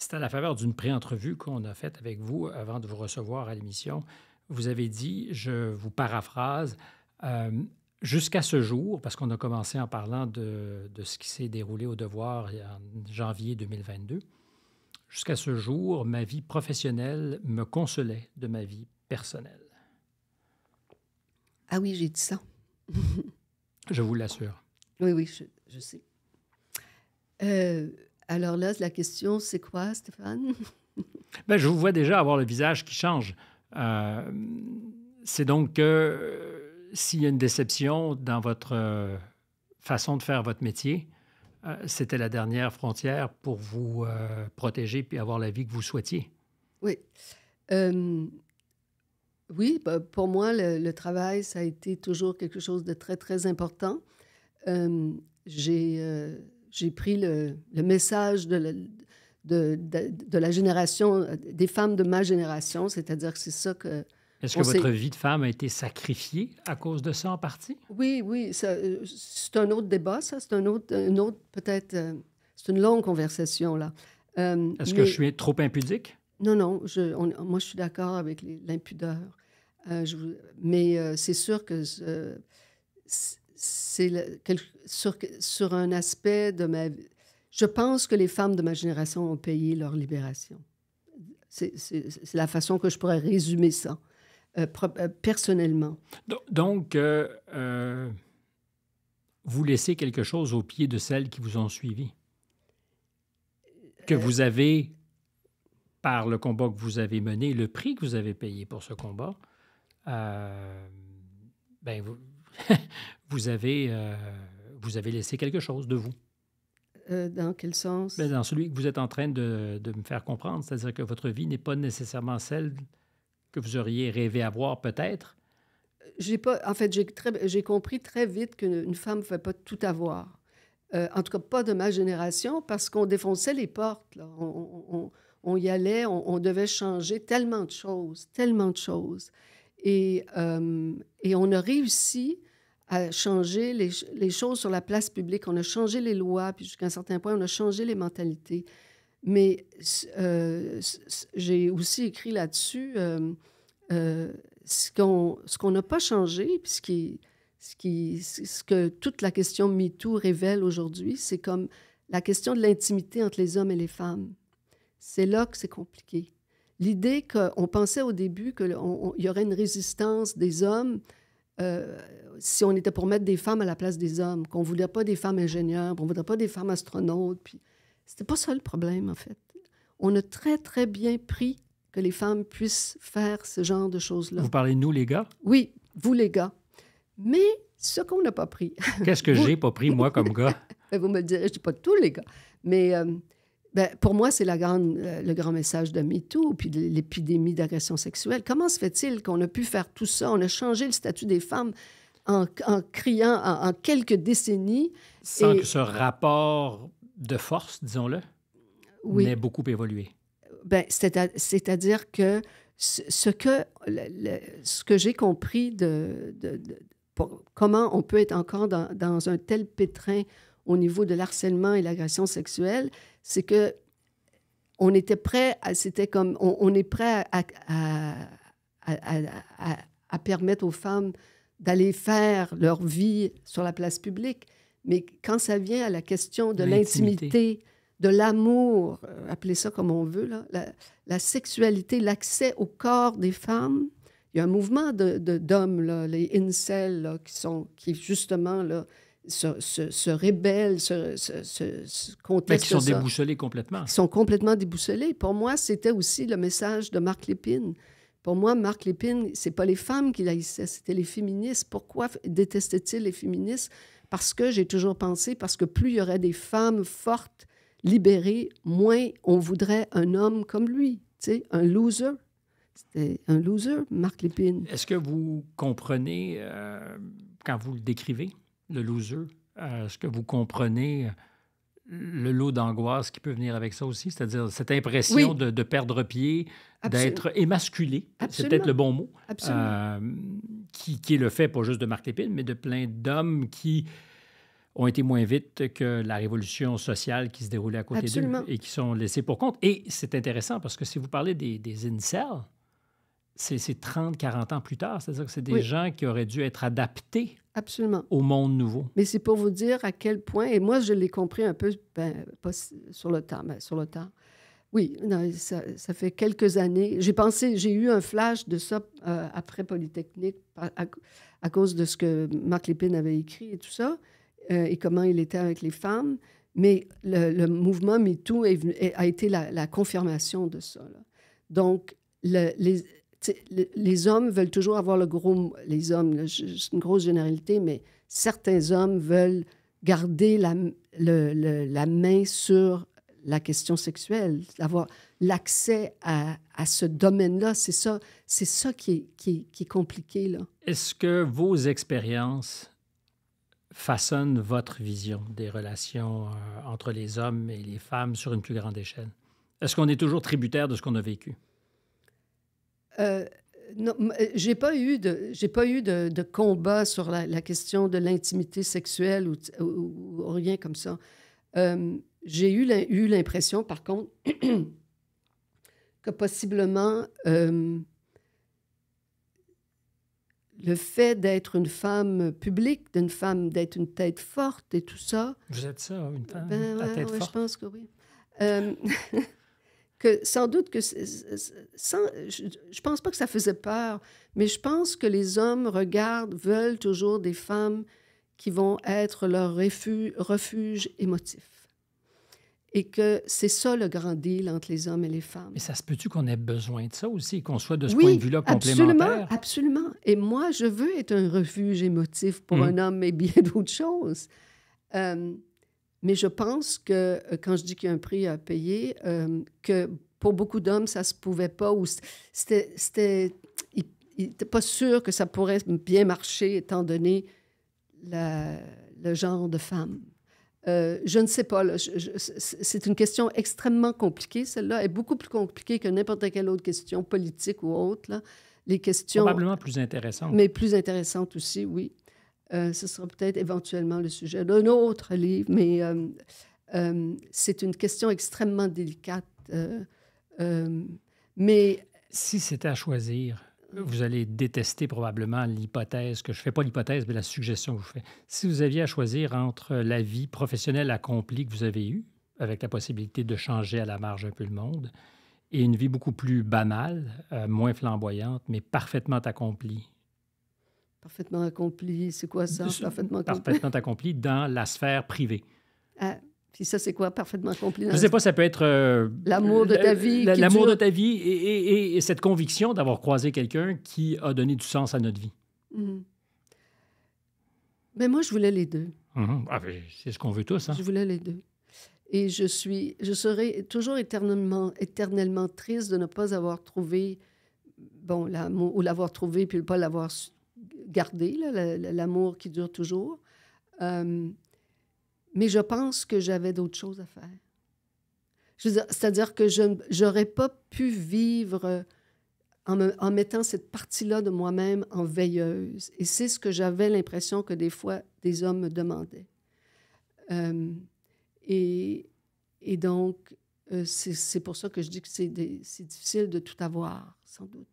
c'est à la faveur d'une pré-entrevue qu'on a faite avec vous avant de vous recevoir à l'émission. Vous avez dit, je vous paraphrase, euh, jusqu'à ce jour, parce qu'on a commencé en parlant de, de ce qui s'est déroulé au devoir en janvier 2022, jusqu'à ce jour, ma vie professionnelle me consolait de ma vie personnelle. Ah oui, j'ai dit ça. je vous l'assure. Oui, oui, je, je sais. Euh, alors là, la question, c'est quoi, Stéphane ben, Je vous vois déjà avoir le visage qui change. Euh, c'est donc que euh, s'il y a une déception dans votre euh, façon de faire votre métier, c'était la dernière frontière pour vous protéger puis avoir la vie que vous souhaitiez. Oui. oui, bah, pour moi, le, le, travail, ça a été toujours quelque chose de très, très important. J'ai j'ai pris le, message de la, de, la génération, des femmes de ma génération, c'est-à-dire que c'est ça que... Est-ce que votre vie de femme a été sacrifiée à cause de ça en partie? Oui, oui, euh, c'est un autre débat, ça, c'est un autre, autre peut-être, euh, c'est une longue conversation, là. Euh, Est-ce que je suis trop impudique? Non, non, je, moi je suis d'accord avec l'impudeur. mais c'est sûr que c'est sur, un aspect de ma vie. Je pense que les femmes de ma génération ont payé leur libération. C'est la façon que je pourrais résumer ça, euh, euh, personnellement. Donc, euh, vous laissez quelque chose au pied de celles qui vous ont suivi, que vous avez, par le combat que vous avez mené, le prix que vous avez payé pour ce combat, ben vous, vous avez, euh, vous avez laissé quelque chose de vous. Euh, dans quel sens? Ben, dans celui que vous êtes en train de, me faire comprendre, c'est-à-dire que votre vie n'est pas nécessairement celle que vous auriez rêvé avoir peut-être. Euh, j'ai pas, en fait, j'ai compris très vite qu'une femme ne pouvait pas tout avoir. en tout cas, pas de ma génération, parce qu'on défonçait les portes. On, y allait, on, devait changer tellement de choses, tellement de choses. Et, et on a réussi à changer les, choses sur la place publique. On a changé les lois, puis jusqu'à un certain point, on a changé les mentalités. Mais euh, j'ai aussi écrit là-dessus euh, euh ce qu'on n'a pas changé, puis ce, qui, ce, qui, ce que toute la question MeToo révèle aujourd'hui, c'est comme la question de l'intimité entre les hommes et les femmes. C'est là que c'est compliqué. L'idée qu'on pensait au début qu'il y aurait une résistance des hommes, euh, si on était pour mettre des femmes à la place des hommes, qu'on voulait pas des femmes ingénieurs, qu'on voudrait pas des femmes astronautes. Puis c'était pas ça le problème en fait. On a très très bien pris que les femmes puissent faire ce genre de choses-là. Vous parlez nous les gars Oui, vous les gars. Mais ce qu'on n'a pas pris. Qu'est-ce que j'ai pas pris moi comme gars ben, Vous me direz, je dis pas tous les gars, mais euh, ben, pour moi, c'est la grande, euh, le grand message de MeToo, puis l'épidémie d'agression sexuelle. Comment se fait-il qu'on a pu faire tout ça? On a changé le statut des femmes en, criant en, quelques décennies. Sans que ce rapport de force, disons-le, n'ait beaucoup évolué. Ben, C'est-à-dire que ce que, ce que j'ai compris de, comment on peut être encore dans, dans, un tel pétrin au niveau de l'harcèlement et l'agression sexuelle, c'est que on était prêt, c'était comme on, est prêt à, à, à permettre aux femmes d'aller faire leur vie sur la place publique. Mais quand ça vient à la question de l'intimité, de l'amour, euh, appelez ça comme on veut, la, sexualité, l'accès au corps des femmes, il y a un mouvement d'hommes, de, les incels, qui, sont, qui justement là, se, se, se rébellent, se, se, se qui sont déboussolés complètement. Ils sont complètement déboussolés. Pour moi, c'était aussi le message de Marc Lépine. Pour moi, Marc Lépine, c'est pas les femmes qu'il haïssait, c'était les féministes. Pourquoi détestait-il les féministes? Parce que j'ai toujours pensé, parce que plus il y aurait des femmes fortes, libérées, moins on voudrait un homme comme lui, tu sais, un loser. C'était un loser, Marc Lépine. Est-ce que vous comprenez, euh, quand vous le décrivez, le loser, euh, est-ce que vous comprenez le lot d'angoisse qui peut venir avec ça aussi, c'est-à-dire cette impression de, perdre pied, d'être émasculé, c'est peut-être le bon mot, euh, qui, est le fait pas juste de Marc Lépine, mais de plein d'hommes qui ont été moins vite que la révolution sociale qui se déroulait à côté d'eux et qui sont laissés pour compte. Et c'est intéressant parce que si vous parlez des, des incels, c'est 30, 40 ans plus tard. C'est-à-dire que c'est des gens qui auraient dû être adaptés Absolument. au monde nouveau. Mais c'est pour vous dire à quel point, et moi je l'ai compris un peu, ben, pas sur le temps, mais ben, sur le temps. Oui, ça, fait quelques années. J'ai pensé, j'ai eu un flash de ça euh, après Polytechnique à, cause de ce que Marc Lépine avait écrit et tout ça, euh, et comment il était avec les femmes. Mais le, mouvement MeToo a été la, confirmation de ça. Donc, les, les hommes veulent toujours avoir le gros. Les hommes, c'est une grosse généralité, mais certains hommes veulent garder la, main sur la question sexuelle, avoir l'accès à, ce domaine-là. C'est ça, c'est ça qui est, qui, compliqué. Là. Est-ce que vos expériences façonnent votre vision des relations euh, entre les hommes et les femmes sur une plus grande échelle? Est-ce qu'on est toujours tributaire de ce qu'on a vécu? Euh, euh, j'ai pas eu de, j'ai pas eu de, combat sur la, question de l'intimité sexuelle ou, rien comme ça. Euh, j'ai eu, eu l'impression, par contre, que possiblement le fait d'être une femme publique, d'une femme, d'être une tête forte et tout ça. Vous êtes ça, une femme, ben, tête forte. Je pense que oui. que sans doute que sans, je, ne pense pas que ça faisait peur, mais je pense que les hommes regardent, veulent toujours des femmes qui vont être leur refuge, refuge émotif. Et que c'est ça le grand deal entre les hommes et les femmes. Mais ça se peut-tu qu'on ait besoin de ça aussi, qu'on soit de ce point de vue-là complémentaire? Absolument, absolument. Et moi, je veux être un refuge émotif pour mm. un homme et bien d'autres choses. Euh, mais je pense que, euh, quand je dis qu'il y a un prix à payer, euh, que pour beaucoup d'hommes, ça ne se pouvait pas ou c'était. Ils n'étaient pas sûr que ça pourrait bien marcher étant donné le genre de femme. Euh, je ne sais pas. c'est une question extrêmement compliquée, celle-là. est beaucoup plus compliquée que n'importe quelle autre question politique ou autre. Là. Les questions. Probablement plus intéressantes. Mais plus intéressantes aussi, oui. Euh, ce sera peut-être éventuellement le sujet d'un autre livre, mais euh, euh, c'est une question extrêmement délicate. mais si c'était à choisir, vous allez détester probablement l'hypothèse que je fais pas l'hypothèse, mais la suggestion que je fais. Si vous aviez à choisir entre la vie professionnelle accomplie que vous avez eue, avec la possibilité de changer à la marge un peu le monde, et une vie beaucoup plus banale, moins flamboyante, mais parfaitement accomplie, Parfaitement accompli, c'est quoi ça Parfaitement accompli. Parfaitement accompli dans la sphère privée. Ah, puis ça, c'est quoi Parfaitement accompli. je ne sais pas, ça peut être... Euh, l'amour de ta vie. L'amour de ta vie et, et, cette conviction d'avoir croisé quelqu'un qui a donné du sens à notre vie. Mais mhm. ben, moi, je voulais les deux. Mhm. Ah, ben, c'est ce qu'on veut tous. Hein. Je voulais les deux. Et je, suis, je serai toujours éternellement, éternellement triste de ne pas avoir trouvé, bon, l'amour, ou l'avoir trouvé, puis ne pas l'avoir garder, l'amour qui dure toujours. Euh, mais je pense que j'avais d'autres choses à faire. C'est-à-dire que je n'aurais pas pu vivre euh, en, mettant cette partie-là de moi-même en veilleuse. Et c'est ce que j'avais l'impression que des fois des hommes me demandaient. Euh, et, donc, c'est pour ça que je dis que c'est difficile de tout avoir, sans doute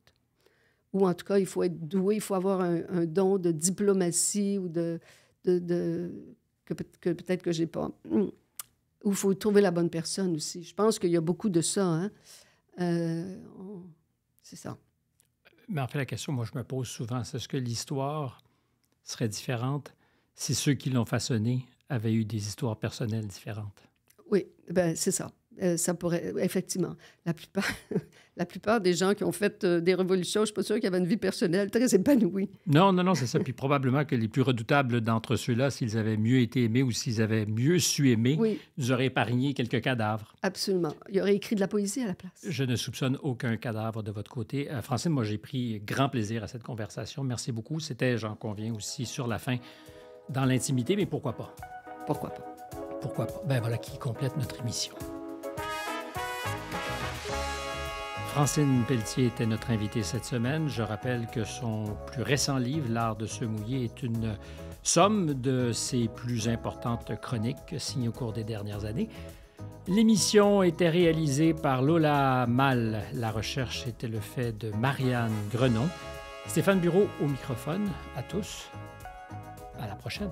ou en tout cas, il faut être doué, il faut avoir un, don de diplomatie ou de... de, que, peut-être que j'ai pas. Ou il faut trouver la bonne personne aussi. Je pense qu'il y a beaucoup de ça. Hein. Euh, c'est ça. Mais en fait, la question, moi, je me pose souvent, c'est est-ce que l'histoire serait différente si ceux qui l'ont façonnée avaient eu des histoires personnelles différentes? Oui, ben c'est ça. Euh, ça pourrait, euh, effectivement, la plupart, la plupart des gens qui ont fait euh, des révolutions, je ne suis pas sûre qu'il y une vie personnelle très épanouie. Non, non, non, c'est ça. Puis probablement que les plus redoutables d'entre ceux-là, s'ils avaient mieux été aimés ou s'ils avaient mieux su aimer, ils auraient épargné quelques cadavres. Absolument. y aurait écrit de la poésie à la place. Je ne soupçonne aucun cadavre de votre côté. Euh, Francine, moi, j'ai pris grand plaisir à cette conversation. Merci beaucoup. C'était, j'en conviens aussi, sur la fin, dans l'intimité, mais pourquoi pas? Pourquoi pas? Pourquoi pas? Ben voilà qui complète notre émission. Francine Pelletier était notre invitée cette semaine. Je rappelle que son plus récent livre, L'art de se mouiller, est une somme de ses plus importantes chroniques signées au cours des dernières années. L'émission était réalisée par Lola Mal. La recherche était le fait de Marianne Grenon. Stéphane Bureau au microphone. À tous. À la prochaine.